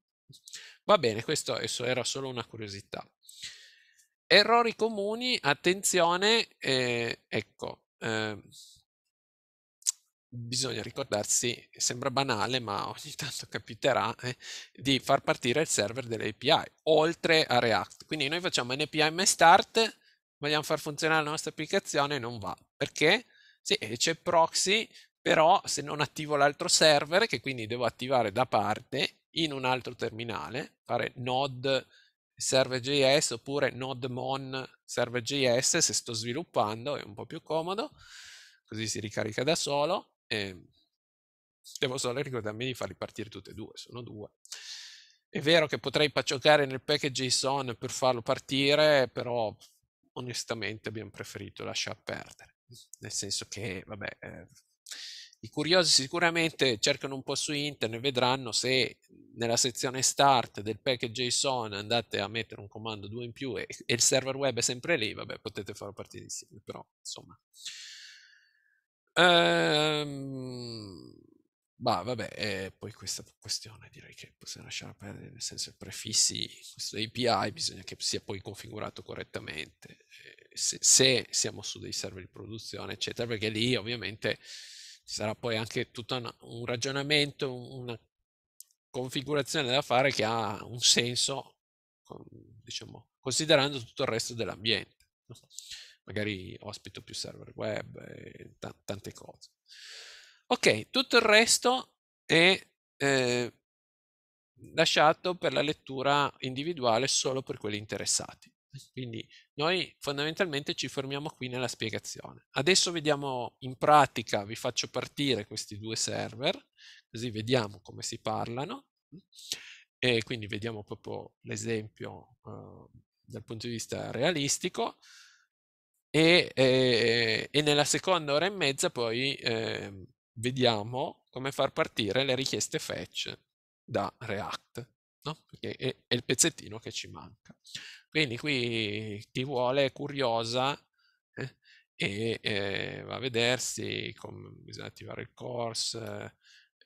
Va bene, questo era solo una curiosità. Errori comuni, attenzione, eh, ecco, eh, bisogna ricordarsi, sembra banale ma ogni *laughs* tanto capiterà, eh, di far partire il server dell'API, oltre a React. Quindi noi facciamo NPM start, vogliamo far funzionare la nostra applicazione, non va. Perché? Sì, eh, c'è proxy, però se non attivo l'altro server, che quindi devo attivare da parte, in un altro terminale, fare node server.js oppure node mon server.js se sto sviluppando, è un po' più comodo, così si ricarica da solo e devo solo ricordarmi di farli partire tutte e due, sono due. È vero che potrei pacciocare nel package JSON per farlo partire, però onestamente abbiamo preferito lasciar perdere, nel senso che, vabbè, eh, i curiosi sicuramente cercano un po' su internet, vedranno se nella sezione start del package JSON andate a mettere un comando 2 in più e, e il server web è sempre lì, vabbè potete farlo partire insieme, però insomma. Ehm, bah, vabbè, eh, poi questa questione direi che possiamo lasciare perdere, nel senso i prefissi, questo API bisogna che sia poi configurato correttamente, eh, se, se siamo su dei server di produzione, eccetera, perché lì ovviamente sarà poi anche tutto un, un ragionamento, una configurazione da fare che ha un senso, diciamo, considerando tutto il resto dell'ambiente. Magari ospito più server web e t- tante cose. Ok, tutto il resto è eh, lasciato per la lettura individuale solo per quelli interessati. Quindi noi fondamentalmente ci fermiamo qui nella spiegazione. Adesso vediamo in pratica, vi faccio partire questi due server, così vediamo come si parlano e quindi vediamo proprio l'esempio eh, dal punto di vista realistico e, e, eh, e, nella seconda ora e mezza poi eh, vediamo come far partire le richieste fetch da React, no? perché è, è il pezzettino che ci manca. Quindi qui chi vuole è curiosa eh, e eh, va a vedersi, con, bisogna attivare il course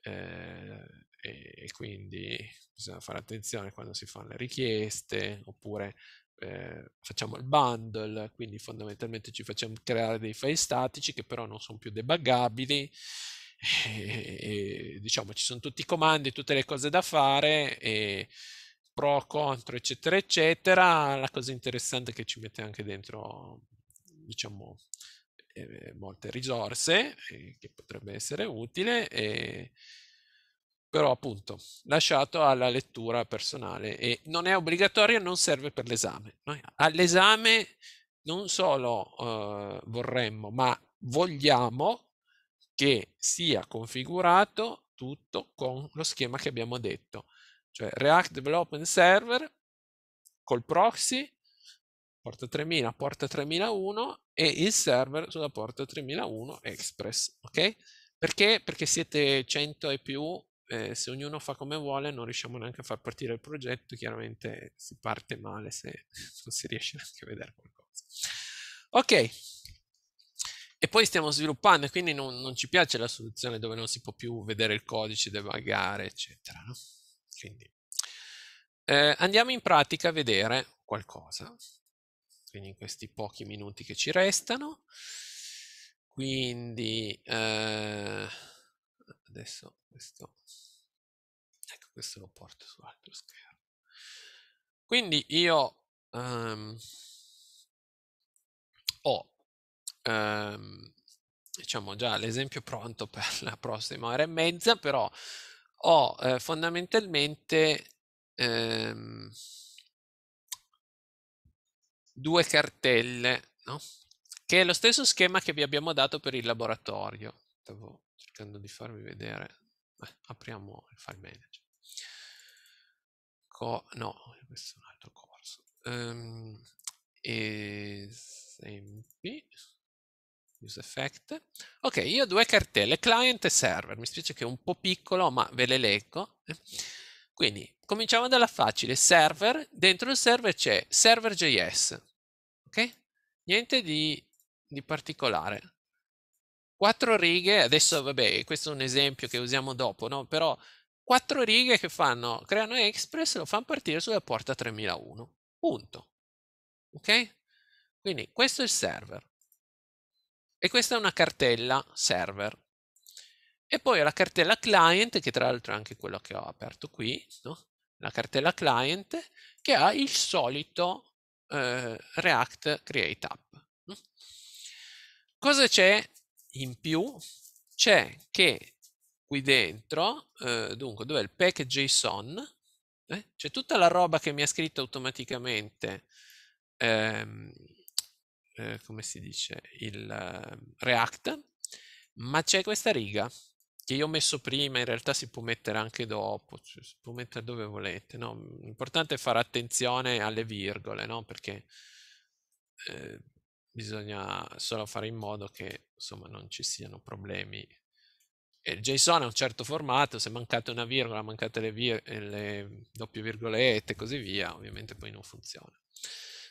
eh, e, quindi bisogna fare attenzione quando si fanno le richieste oppure eh, facciamo il bundle, quindi fondamentalmente ci facciamo creare dei file statici che però non sono più debuggabili e, e, diciamo ci sono tutti i comandi, tutte le cose da fare e pro, contro, eccetera, eccetera, la cosa interessante è che ci mette anche dentro, diciamo, eh, molte risorse, eh, che potrebbe essere utile, eh, però appunto lasciato alla lettura personale e non è obbligatorio, non serve per l'esame. Noi all'esame non solo eh, vorremmo, ma vogliamo che sia configurato tutto con lo schema che abbiamo detto cioè React Development Server col proxy porta 3000, porta 3001 e il server sulla porta 3001 Express, ok? Perché? Perché siete 100 e più, eh, se ognuno fa come vuole non riusciamo neanche a far partire il progetto, chiaramente si parte male se *laughs* non si riesce neanche a vedere qualcosa. Ok, e poi stiamo sviluppando, quindi non, non, ci piace la soluzione dove non si può più vedere il codice, debuggare, eccetera. No? Quindi, eh, andiamo in pratica a vedere qualcosa, quindi in questi pochi minuti che ci restano. Quindi, eh, adesso questo, ecco, questo lo porto sull'altro schermo. Quindi io um, ho um, diciamo già l'esempio pronto per la prossima ora e mezza, però ho eh, fondamentalmente ehm, due cartelle, no? che è lo stesso schema che vi abbiamo dato per il laboratorio. Stavo cercando di farvi vedere. Beh, apriamo il file manager. Co no, questo è un altro corso. Um, esempi use effect. Ok, io ho due cartelle, client e server. Mi spiace che è un po' piccolo, ma ve le leggo. Eh. Quindi, cominciamo dalla facile, server. Dentro il server c'è server.js. Ok? Niente di, di particolare. Quattro righe, adesso vabbè, questo è un esempio che usiamo dopo, no? Però quattro righe che fanno, creano Express e lo fanno partire sulla porta 3001. Punto. Ok? Quindi questo è il server. E questa è una cartella server. E poi ho la cartella client, che tra l'altro è anche quella che ho aperto qui, no? la cartella client, che ha il solito eh, React Create App. Cosa c'è in più? C'è che qui dentro, eh, dunque, dove è il pack.json, eh, c'è tutta la roba che mi ha scritto automaticamente ehm, eh, come si dice, il eh, React, ma c'è questa riga che io ho messo prima, in realtà si può mettere anche dopo, cioè si può mettere dove volete, no? L'importante è fare attenzione alle virgole, no? Perché eh, bisogna solo fare in modo che, insomma, non ci siano problemi il JSON è un certo formato, se mancate una virgola, mancate le, vir- le doppie virgolette e così via, ovviamente poi non funziona.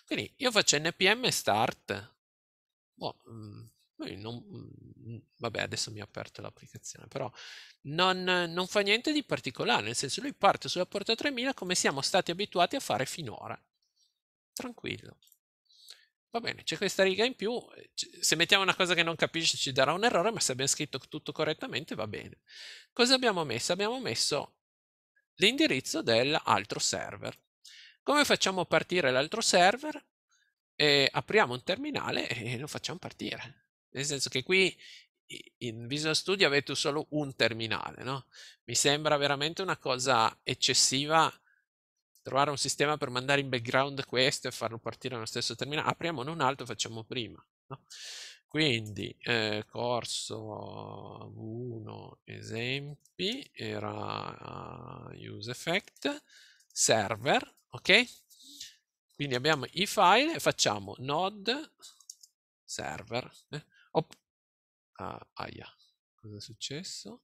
Quindi io faccio npm start, boh, mm, non, mm, vabbè adesso mi ha aperto l'applicazione, però non, non, fa niente di particolare, nel senso lui parte sulla porta 3000 come siamo stati abituati a fare finora, tranquillo. Va bene, c'è questa riga in più, eh, se mettiamo una cosa che non capisce ci darà un errore, ma se abbiamo scritto tutto correttamente va bene. Cosa abbiamo messo? Abbiamo messo l'indirizzo dell'altro server. Come facciamo partire l'altro server? E apriamo un terminale e lo facciamo partire. Nel senso che qui in Visual Studio avete solo un terminale, no? Mi sembra veramente una cosa eccessiva trovare un sistema per mandare in background questo e farlo partire nello stesso terminale. Apriamone un altro, facciamo prima. No? Quindi eh, corso 1 esempi era uh, use effect server, ok? Quindi abbiamo i file e facciamo node server. Eh? ah, aia, cosa è successo?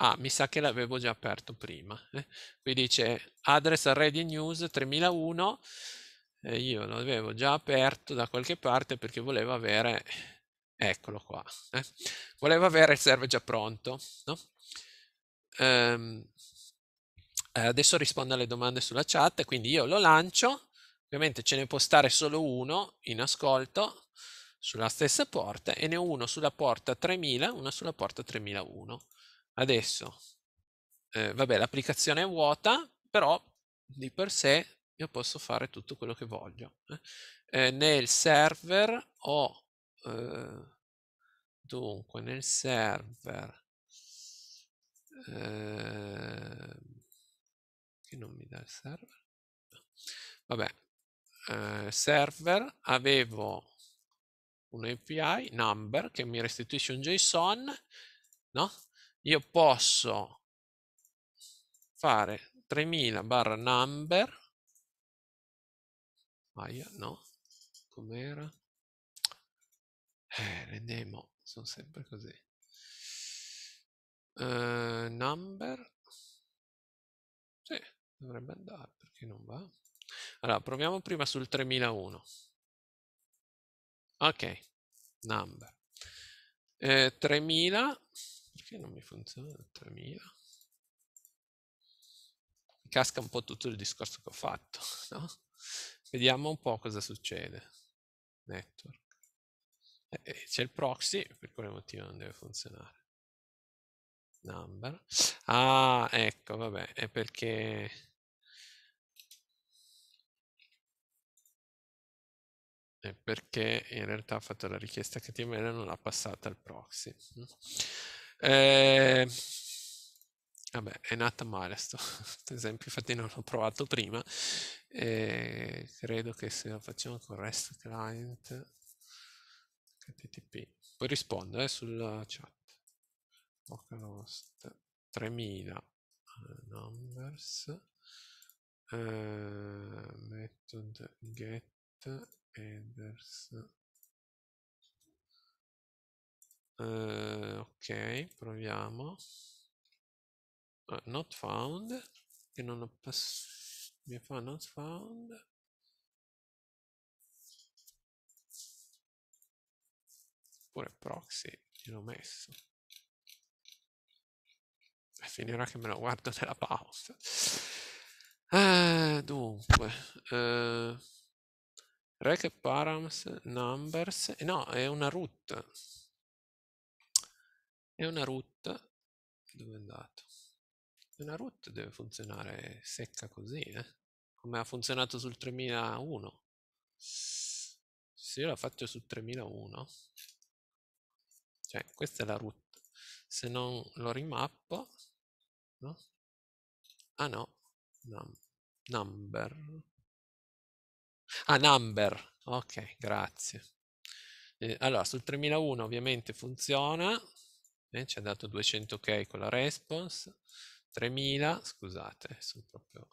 Ah, mi sa che l'avevo già aperto prima. Eh? Qui dice address ready news 3001. E io l'avevo già aperto da qualche parte perché volevo avere... Eccolo qua. Eh? Volevo avere il server già pronto. No? Ehm, eh, adesso rispondo alle domande sulla chat, quindi io lo lancio, ovviamente ce ne può stare solo uno in ascolto sulla stessa porta e ne ho uno sulla porta 3000, uno sulla porta 3001. Adesso, eh, vabbè, l'applicazione è vuota, però di per sé io posso fare tutto quello che voglio. Eh, eh nel server ho, eh, dunque, nel server eh, dal server. Vabbè, eh, server avevo un API, number che mi restituisce un JSON, no? Io posso fare 3000 barra number, aia, ah, no, com'era? Eh, le demo sono sempre così. Uh, number dovrebbe andare perché non va allora proviamo prima sul 3001 ok number eh, 3000 perché non mi funziona 3000 mi casca un po' tutto il discorso che ho fatto *laughs* no? vediamo un po' cosa succede network eh, eh, c'è il proxy per quale motivo non deve funzionare number. Ah, ecco, vabbè, è perché... È perché in realtà ha fatto la richiesta HTML e non l'ha passata al proxy. Eh, vabbè, è nata male sto, *laughs* sto esempio, infatti non l'ho provato prima. Eh, credo che se lo facciamo con REST client http, poi rispondo eh, sulla chat. 3000 eh, numbers eh, method get headers eh, ok proviamo eh, not found che non ho passato mi fa not found pure proxy gliel'ho messo finirà che me lo guardo nella pausa. Eh, dunque, eh, rec params numbers, eh, no, è una root. È una root. Dove è andato? Una root deve funzionare secca così, eh? Come ha funzionato sul 3001. Se io la faccio sul 3001, cioè questa è la root. Se non lo rimappo, No? Ah no, Num number. Ah, number. Ok, grazie. Eh, allora, sul 3001 ovviamente funziona. Eh, ci ha dato 200 ok con la response. 3000, scusate, sono proprio...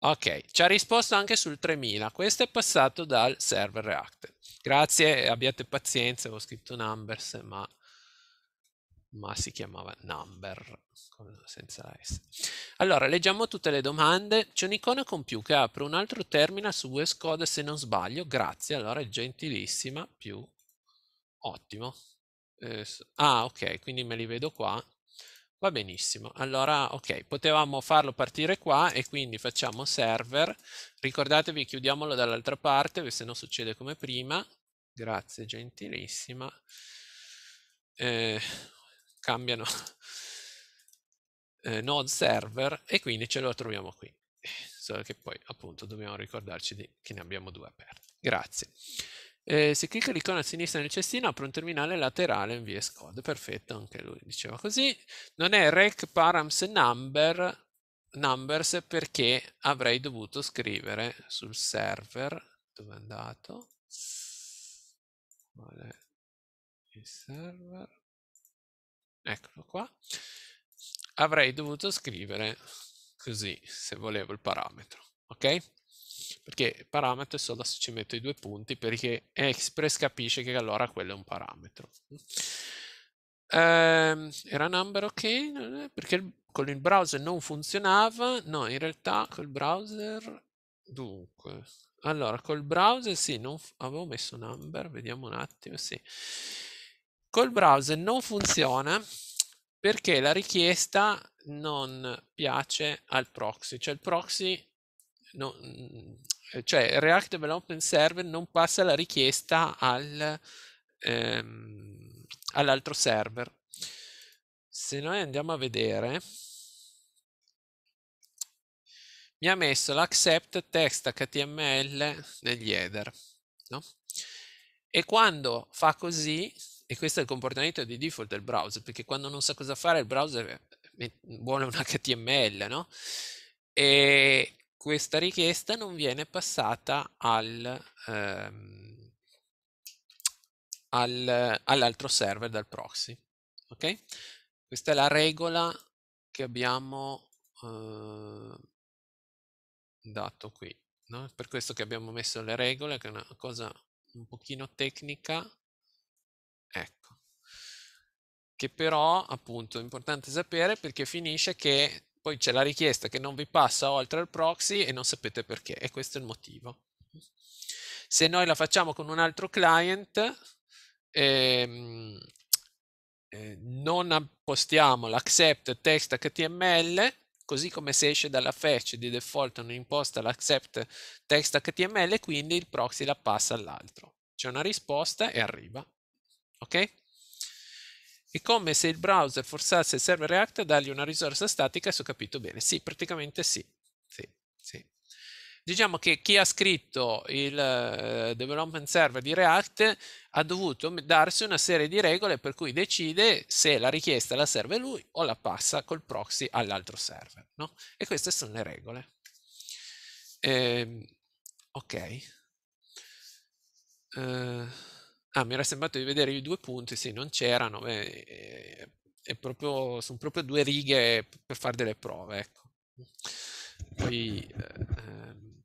Ok, ci ha risposto anche sul 3000, questo è passato dal server React. Grazie, abbiate pazienza, avevo scritto numbers, ma ma si chiamava Number, senza S. Allora, leggiamo tutte le domande. C'è un'icona con più che apre un altro terminal su VS Code, se non sbaglio. Grazie, allora è gentilissima, più ottimo. Eh, ah, ok, quindi me li vedo qua. Va benissimo. Allora, ok, potevamo farlo partire qua e quindi facciamo server. Ricordatevi, chiudiamolo dall'altra parte, se no succede come prima. Grazie, gentilissima. Eh, cambiano eh, node server e quindi ce lo troviamo qui. Solo che poi appunto dobbiamo ricordarci di, che ne abbiamo due aperti. Grazie. Eh, se clicca l'icona a sinistra nel cestino apre un terminale laterale in VS Code. Perfetto, anche lui diceva così. Non è rec params number, numbers perché avrei dovuto scrivere sul server. Dove è andato? Qual è il server? eccolo qua, avrei dovuto scrivere così se volevo il parametro, ok? Perché parametro è solo se ci metto i due punti perché Express capisce che allora quello è un parametro. Eh, era number ok perché con il browser non funzionava, no in realtà col browser dunque allora col browser sì, non avevo messo number, vediamo un attimo, sì Col browser non funziona perché la richiesta non piace al proxy, cioè il proxy, no, mm, cioè React Development Server non passa la richiesta al, ehm, all'altro server. Se noi andiamo a vedere, mi ha messo l'accept text html degli header, no? E quando fa così, e questo è il comportamento di default del browser, perché quando non sa cosa fare il browser eh, mm, vuole un HTML, *laughs* no? E questa richiesta non viene passata al, ehm, al, all'altro server, dal proxy. Ok? Questa è la regola che abbiamo eh, dato qui. No? Per questo che abbiamo messo le regole, che è una cosa un pochino tecnica, Ecco. Che però, appunto, è importante sapere perché finisce che poi c'è la richiesta che non vi passa oltre al proxy e non sapete perché, e questo è il motivo. Se noi la facciamo con un altro client, ehm, eh, non postiamo l'accept text html così come se esce dalla fetch di default non imposta l'accept text html quindi il proxy la passa all'altro c'è una risposta e arriva ok? È come se il browser forzasse il server React a dargli una risorsa statica, se ho capito bene. Sì, praticamente sì. sì, sì. Diciamo che chi ha scritto il uh, development server di React ha dovuto darsi una serie di regole per cui decide se la richiesta la serve lui o la passa col proxy all'altro server. No? E queste sono le regole. Ehm, ok. Uh, ah, mi era sembrato di vedere i due punti, sì, non c'erano, eh, proprio, sono proprio due righe per fare delle prove. Ecco. Poi, eh, ehm,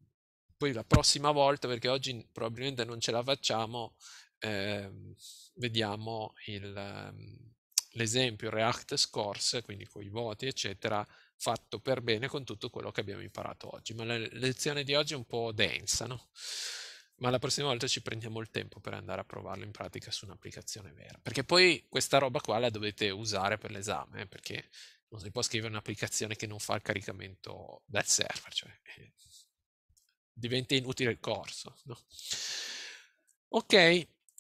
poi, la prossima volta, perché oggi probabilmente non ce la facciamo, eh, vediamo ehm, l'esempio React Scores, quindi con i voti, eccetera, fatto per bene con tutto quello che abbiamo imparato oggi. Ma la lezione di oggi è un po' densa, no? ma la prossima volta ci prendiamo il tempo per andare a provarlo in pratica su un'applicazione vera. Perché poi questa roba qua la dovete usare per l'esame, eh, perché non si può scrivere un'applicazione che non fa il caricamento dal server, cioè eh, diventa inutile il corso. No? Ok,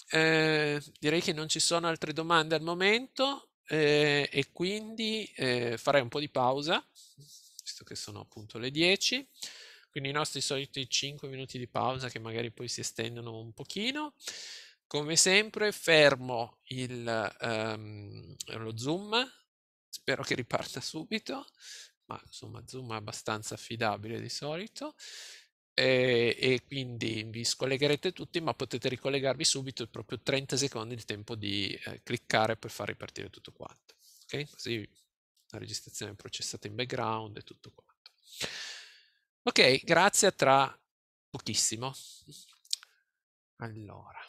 eh, direi che non ci sono altre domande al momento eh, e quindi eh, farei un po' di pausa, visto che sono appunto le 10. Quindi i nostri soliti 5 minuti di pausa che magari poi si estendono un pochino. Come sempre fermo il, um, lo zoom, spero che riparta subito, ma insomma zoom è abbastanza affidabile di solito. E, e, quindi vi scollegherete tutti, ma potete ricollegarvi subito, proprio 30 secondi il tempo di eh, cliccare per far ripartire tutto quanto. Ok? Così la registrazione è processata in background e tutto quanto. Ok, grazie tra pochissimo. Allora.